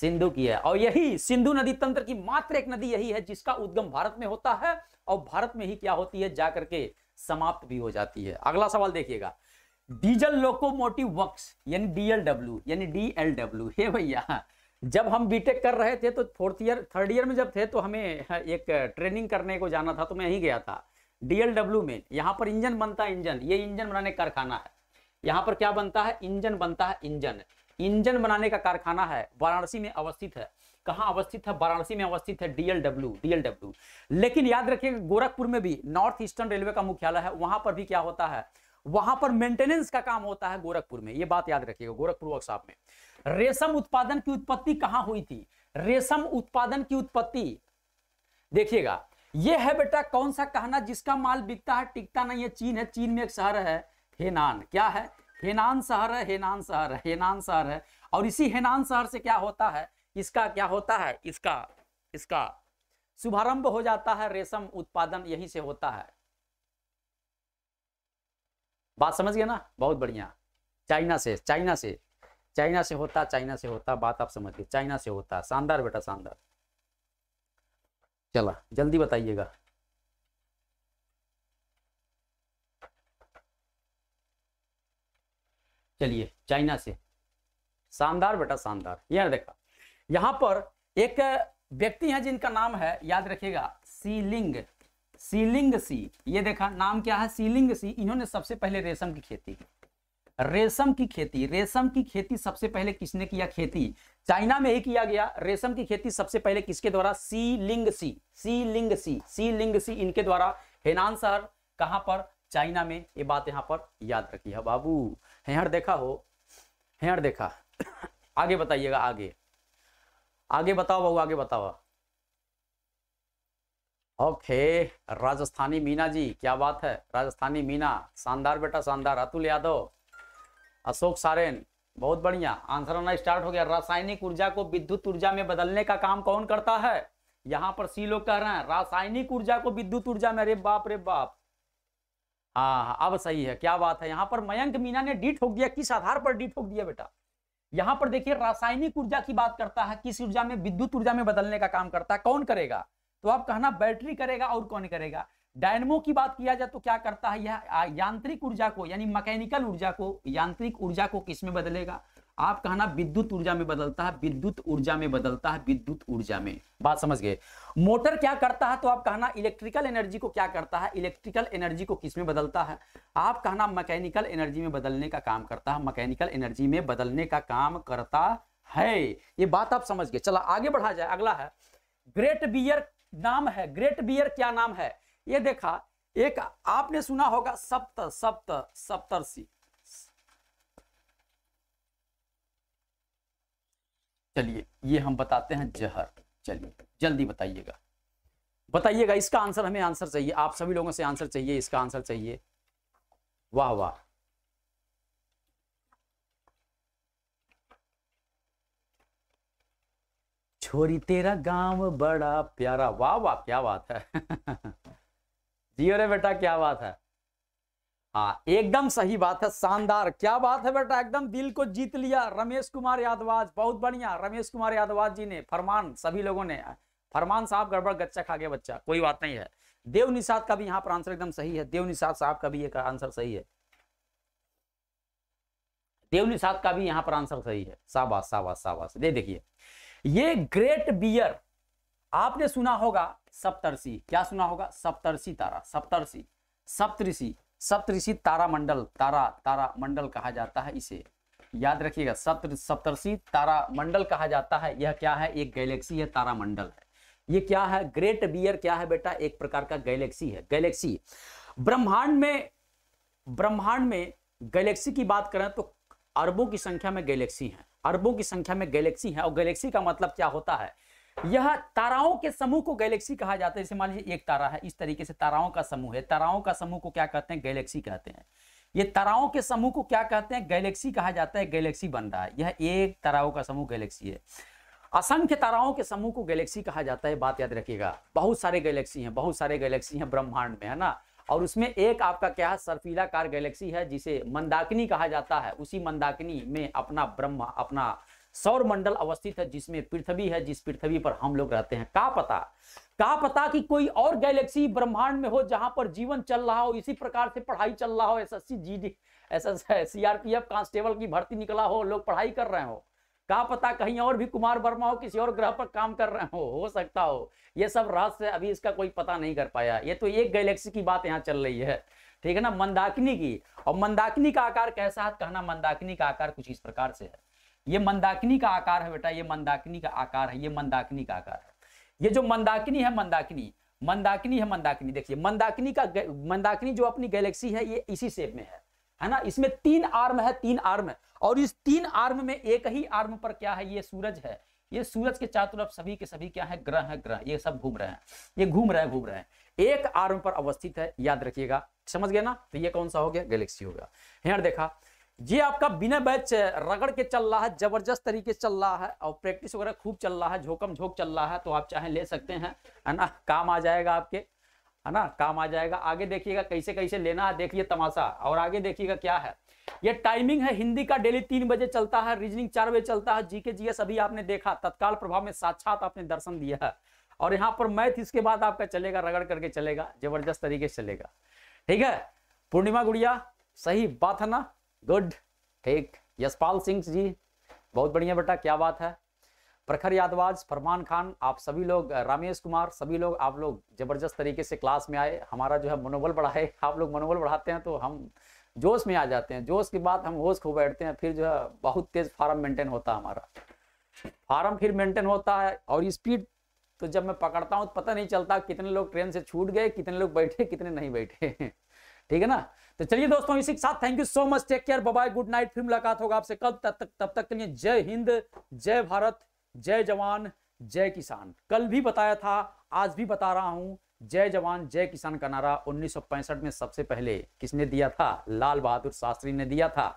सिंधु की है और यही सिंधु नदी तंत्र की मात्र एक नदी यही है जिसका उद्गम भारत में होता है और भारत में ही क्या होती है जाकर के समाप्त भी हो जाती है अगला सवाल देखिएगा डीजल लोकोमोटिव वर्क्स यानी डीएलडब्ल्यू यानी डीएलडब्ल्यू हे भैया जब हम बीटेक कर रहे थे तो फोर्थ ईयर थर्ड ईयर में जब थे तो हमें एक ट्रेनिंग करने को जाना था तो मैं यहीं गया था डीएलडब्ल्यू में यहाँ पर इंजन बनता है इंजन ये इंजन बनाने का कारखाना है यहाँ पर क्या बनता है इंजन बनता है इंजन इंजन बनाने का कारखाना है वाराणसी में अवस्थित है कहाँ अवस्थित है वाराणसी में अवस्थित है डीएलडब्ल्यू डीएलडब्ल्यू लेकिन याद रखिए गोरखपुर में भी नॉर्थ ईस्टर्न रेलवे का मुख्यालय है वहां पर भी क्या होता है वहां पर मेंटेनेंस का काम होता है गोरखपुर में ये बात याद रखिएगा गोरखपुर वर्कशॉप में रेशम उत्पादन की उत्पत्ति कहां हुई थी रेशम उत्पादन की उत्पत्ति देखिएगा ये है बेटा कौन सा कहना जिसका माल बिकता है टिकता नहीं है चीन है चीन में एक शहर है हेनान क्या है हेनान शहर है हेनान शहर है हेनान शहर है और इसी हेनान शहर से क्या होता है इसका क्या होता है इसका इसका शुभारंभ हो जाता है रेशम उत्पादन यही से होता है बात समझ गए ना बहुत बढ़िया चाइना से चाइना से चाइना से होता चाइना से होता बात आप समझ गए चाइना से होता शानदार बेटा शानदार चला जल्दी बताइएगा चलिए चाइना से शानदार बेटा शानदार यह देखा यहां पर एक व्यक्ति है जिनका नाम है याद रखिएगा सीलिंग सीलिंग सी ये देखा नाम क्या है सीलिंग सी इन्होंने सबसे पहले रेशम की खेती की रेशम की खेती रेशम की खेती सबसे पहले किसने किया खेती चाइना में ही किया गया रेशम की खेती सबसे पहले किसके द्वारा सी लिंग सी सी लिंग सी सी लिंग सी इनके द्वारा हेनान शहर कहां पर चाइना में ये बात यहां पर याद रखी है हाँ, बाबू हेहर देखा हो हेहर देखा आगे बताइएगा आगे आगे बताओ बाबू आगे बताओ ओके राजस्थानी मीना जी क्या बात है राजस्थानी मीना शानदार बेटा शानदार अतुल यादव अशोक सारेन बहुत बढ़िया आंसर होना स्टार्ट हो गया रासायनिक ऊर्जा को विद्युत ऊर्जा में बदलने का काम कौन करता है यहां पर सी लोग कह रहे हैं रासायनिक ऊर्जा को विद्युत ऊर्जा में अरे बाप रे बाप हाँ, हाँ अब सही है क्या बात है यहाँ पर मयंक मीना ने डी ठोक दिया किस आधार पर डी ठोक दिया बेटा यहाँ पर देखिए रासायनिक ऊर्जा की बात करता है किस ऊर्जा में विद्युत ऊर्जा में बदलने का काम करता है कौन करेगा तो आप कहना बैटरी करेगा और कौन करेगा डायनमो की बात किया जाए तो क्या करता है यह यांत्रिक ऊर्जा को यानी मैकेनिकल ऊर्जा को यांत्रिक ऊर्जा को किस में बदलेगा आप कहना विद्युत ऊर्जा में बदलता है विद्युत ऊर्जा में बदलता है विद्युत ऊर्जा में बात समझ गए मोटर क्या करता है तो आप कहना इलेक्ट्रिकल एनर्जी को क्या करता है इलेक्ट्रिकल एनर्जी को किस में बदलता है आप कहना मैकेनिकल एनर्जी में बदलने का काम करता है मैकेनिकल एनर्जी में बदलने का काम करता है ये बात आप समझ गए चला आगे बढ़ा जाए अगला है ग्रेट बियर नाम है ग्रेट बियर क्या नाम है ये देखा एक आपने सुना होगा सप्त सप्त सप्तर्षि चलिए ये हम बताते हैं जहर चलिए जल्दी बताइएगा बताइएगा इसका आंसर हमें आंसर चाहिए आप सभी लोगों से आंसर चाहिए इसका आंसर चाहिए वाह वाह छोरी तेरा गांव बड़ा प्यारा वाह वाह क्या बात है जी अरे बेटा क्या बात है हाँ एकदम सही बात है शानदार क्या बात है बेटा एकदम दिल को जीत लिया रमेश कुमार यादवाज बहुत बढ़िया रमेश कुमार यादवाज जी ने फरमान सभी लोगों ने फरमान साहब गड़बड़ गच्चा खा गया बच्चा कोई बात नहीं है देव निषाद का भी यहाँ पर आंसर एकदम सही है देव निषाद साहब का भी एक आंसर सही है देव निषाद का भी यहाँ पर आंसर सही है शाबाश शाबाश शाबाश दे देखिए ये ग्रेट बियर आपने सुना होगा सप्तर्षि क्या सुना होगा सप्तर्षि तारा सप्तर्षि सप्तऋषि सप्तऋषि तारामंडल तारा तारा मंडल कहा जाता है इसे याद रखिएगा सप्त सप्तर्षि तारामंडल कहा जाता है यह क्या है एक गैलेक्सी है तारामंडल है ये क्या है ग्रेट बियर क्या है बेटा एक प्रकार का गैलेक्सी है गैलेक्सी ब्रह्मांड में ब्रह्मांड में गैलेक्सी की बात करें तो अरबों की संख्या में गैलेक्सी है अरबों की संख्या में गैलेक्सी है और गैलेक्सी का मतलब क्या होता है यह ताराओं के समूह को गैलेक्सी कहा जाता है जैसे मान लीजिए एक तारा है इस तरीके से ताराओं का समूह है ताराओं का समूह को क्या कहते हैं गैलेक्सी कहते हैं ये ताराओं के समूह को क्या कहते हैं गैलेक्सी कहा जाता है गैलेक्सी बन रहा है यह एक ताराओं का समूह गैलेक्सी है असंख्य ताराओं के समूह को गैलेक्सी कहा जाता है बात याद रखिएगा बहुत सारे गैलेक्सी हैं बहुत सारे गैलेक्सी हैं ब्रह्मांड में है ना और उसमें एक आपका क्या है सर्फीलाकार गैलेक्सी है जिसे मंदाकिनी कहा जाता है उसी मंदाकिनी में अपना ब्रह्मा अपना सौर मंडल अवस्थित है जिसमें पृथ्वी है जिस पृथ्वी पर हम लोग रहते हैं का पता का पता कि कोई और गैलेक्सी ब्रह्मांड में हो जहां पर जीवन चल रहा हो इसी प्रकार से पढ़ाई चल रहा हो S S C G D S S CRPF constable की भर्ती निकला हो लोग पढ़ाई कर रहे हो का पता कहीं और भी कुमार वर्मा हो किसी और ग्रह पर काम कर रहे हो हो सकता हो ये सब रहस्य अभी इसका कोई पता नहीं कर पाया ये तो एक गैलेक्सी की बात यहाँ चल रही है ठीक है ना मंदाकिनी की और मंदाकिनी का आकार कैसा है कहना मंदाकिनी का आकार कुछ इस प्रकार से है ये मंदाकिनी का आकार है बेटा ये मंदाकिनी का आकार है ये मंदाकिनी का आकार है ये जो मंदाकिनी है मंदाकिनी मंदाकिनी है मंदाकिनी देखिए मंदाकिनी का मंदाकिनी जो अपनी गैलेक्सी है ये इसी शेप में है है ना इसमें तीन आर्म है तीन आर्म है और इस तीन आर्म में एक ही आर्म पर क्या है ये सूरज है ये सूरज के चारों तरफ सभी के सभी क्या है ग्रह है ग्रह ये सब घूम रहे हैं ये घूम रहे हैं घूम रहे हैं एक आर्म पर अवस्थित है याद रखिएगा समझ गया ना तो ये कौन सा हो गया गैलेक्सी होगा यार देखा ये आपका बिना बैच रगड़ के चल रहा है जबरदस्त तरीके से चल रहा है और प्रैक्टिस वगैरह खूब चल रहा है झोंकम झोंक चल रहा है तो आप चाहे ले सकते हैं है ना काम आ जाएगा आपके है ना काम आ जाएगा आगे देखिएगा कैसे कैसे लेना है देखिए तमाशा और आगे देखिएगा क्या है ये टाइमिंग है हिंदी का डेली तीन बजे चलता है रीजनिंग चार बजे चलता है जीके जी अभी आपने देखा तत्काल प्रभाव में साक्षात आपने दर्शन दिया है और यहाँ पर मैथ इसके बाद आपका चलेगा रगड़ करके चलेगा जबरदस्त तरीके से चलेगा ठीक है पूर्णिमा गुड़िया सही बात है ना गुड ठीक यशपाल सिंह जी बहुत बढ़िया बेटा क्या बात है प्रखर यादवाज फरमान खान आप सभी लोग रामेश कुमार सभी लोग आप लोग जबरदस्त तरीके से क्लास में आए हमारा जो है मनोबल बढ़ाए आप लोग मनोबल बढ़ाते हैं तो हम जोश में आ जाते हैं जोश के बाद हम होश खो बैठते हैं फिर जो है बहुत तेज फार्म मेंटेन होता है हमारा फार्म फिर मेंटेन होता है और स्पीड तो जब मैं पकड़ता हूँ तो पता नहीं चलता कितने लोग ट्रेन से छूट गए कितने लोग बैठे कितने नहीं बैठे ठीक है ना तो चलिए दोस्तों इसी के साथ thank you so much take care bye good night फिर मुलाकात होगा आपसे कल तब तक तब तक के लिए जय हिंद जय भारत जय जवान जय किसान कल भी बताया था आज भी बता रहा हूं जय जवान जय किसान का नारा उन्नीस में सबसे पहले किसने दिया था लाल बहादुर शास्त्री ने दिया था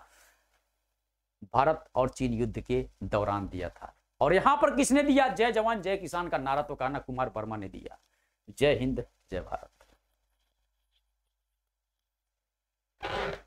भारत और चीन युद्ध के दौरान दिया था और यहां पर किसने दिया जय जवान जय किसान का नारा तो काना कुमार वर्मा ने दिया जय हिंद जय भारत you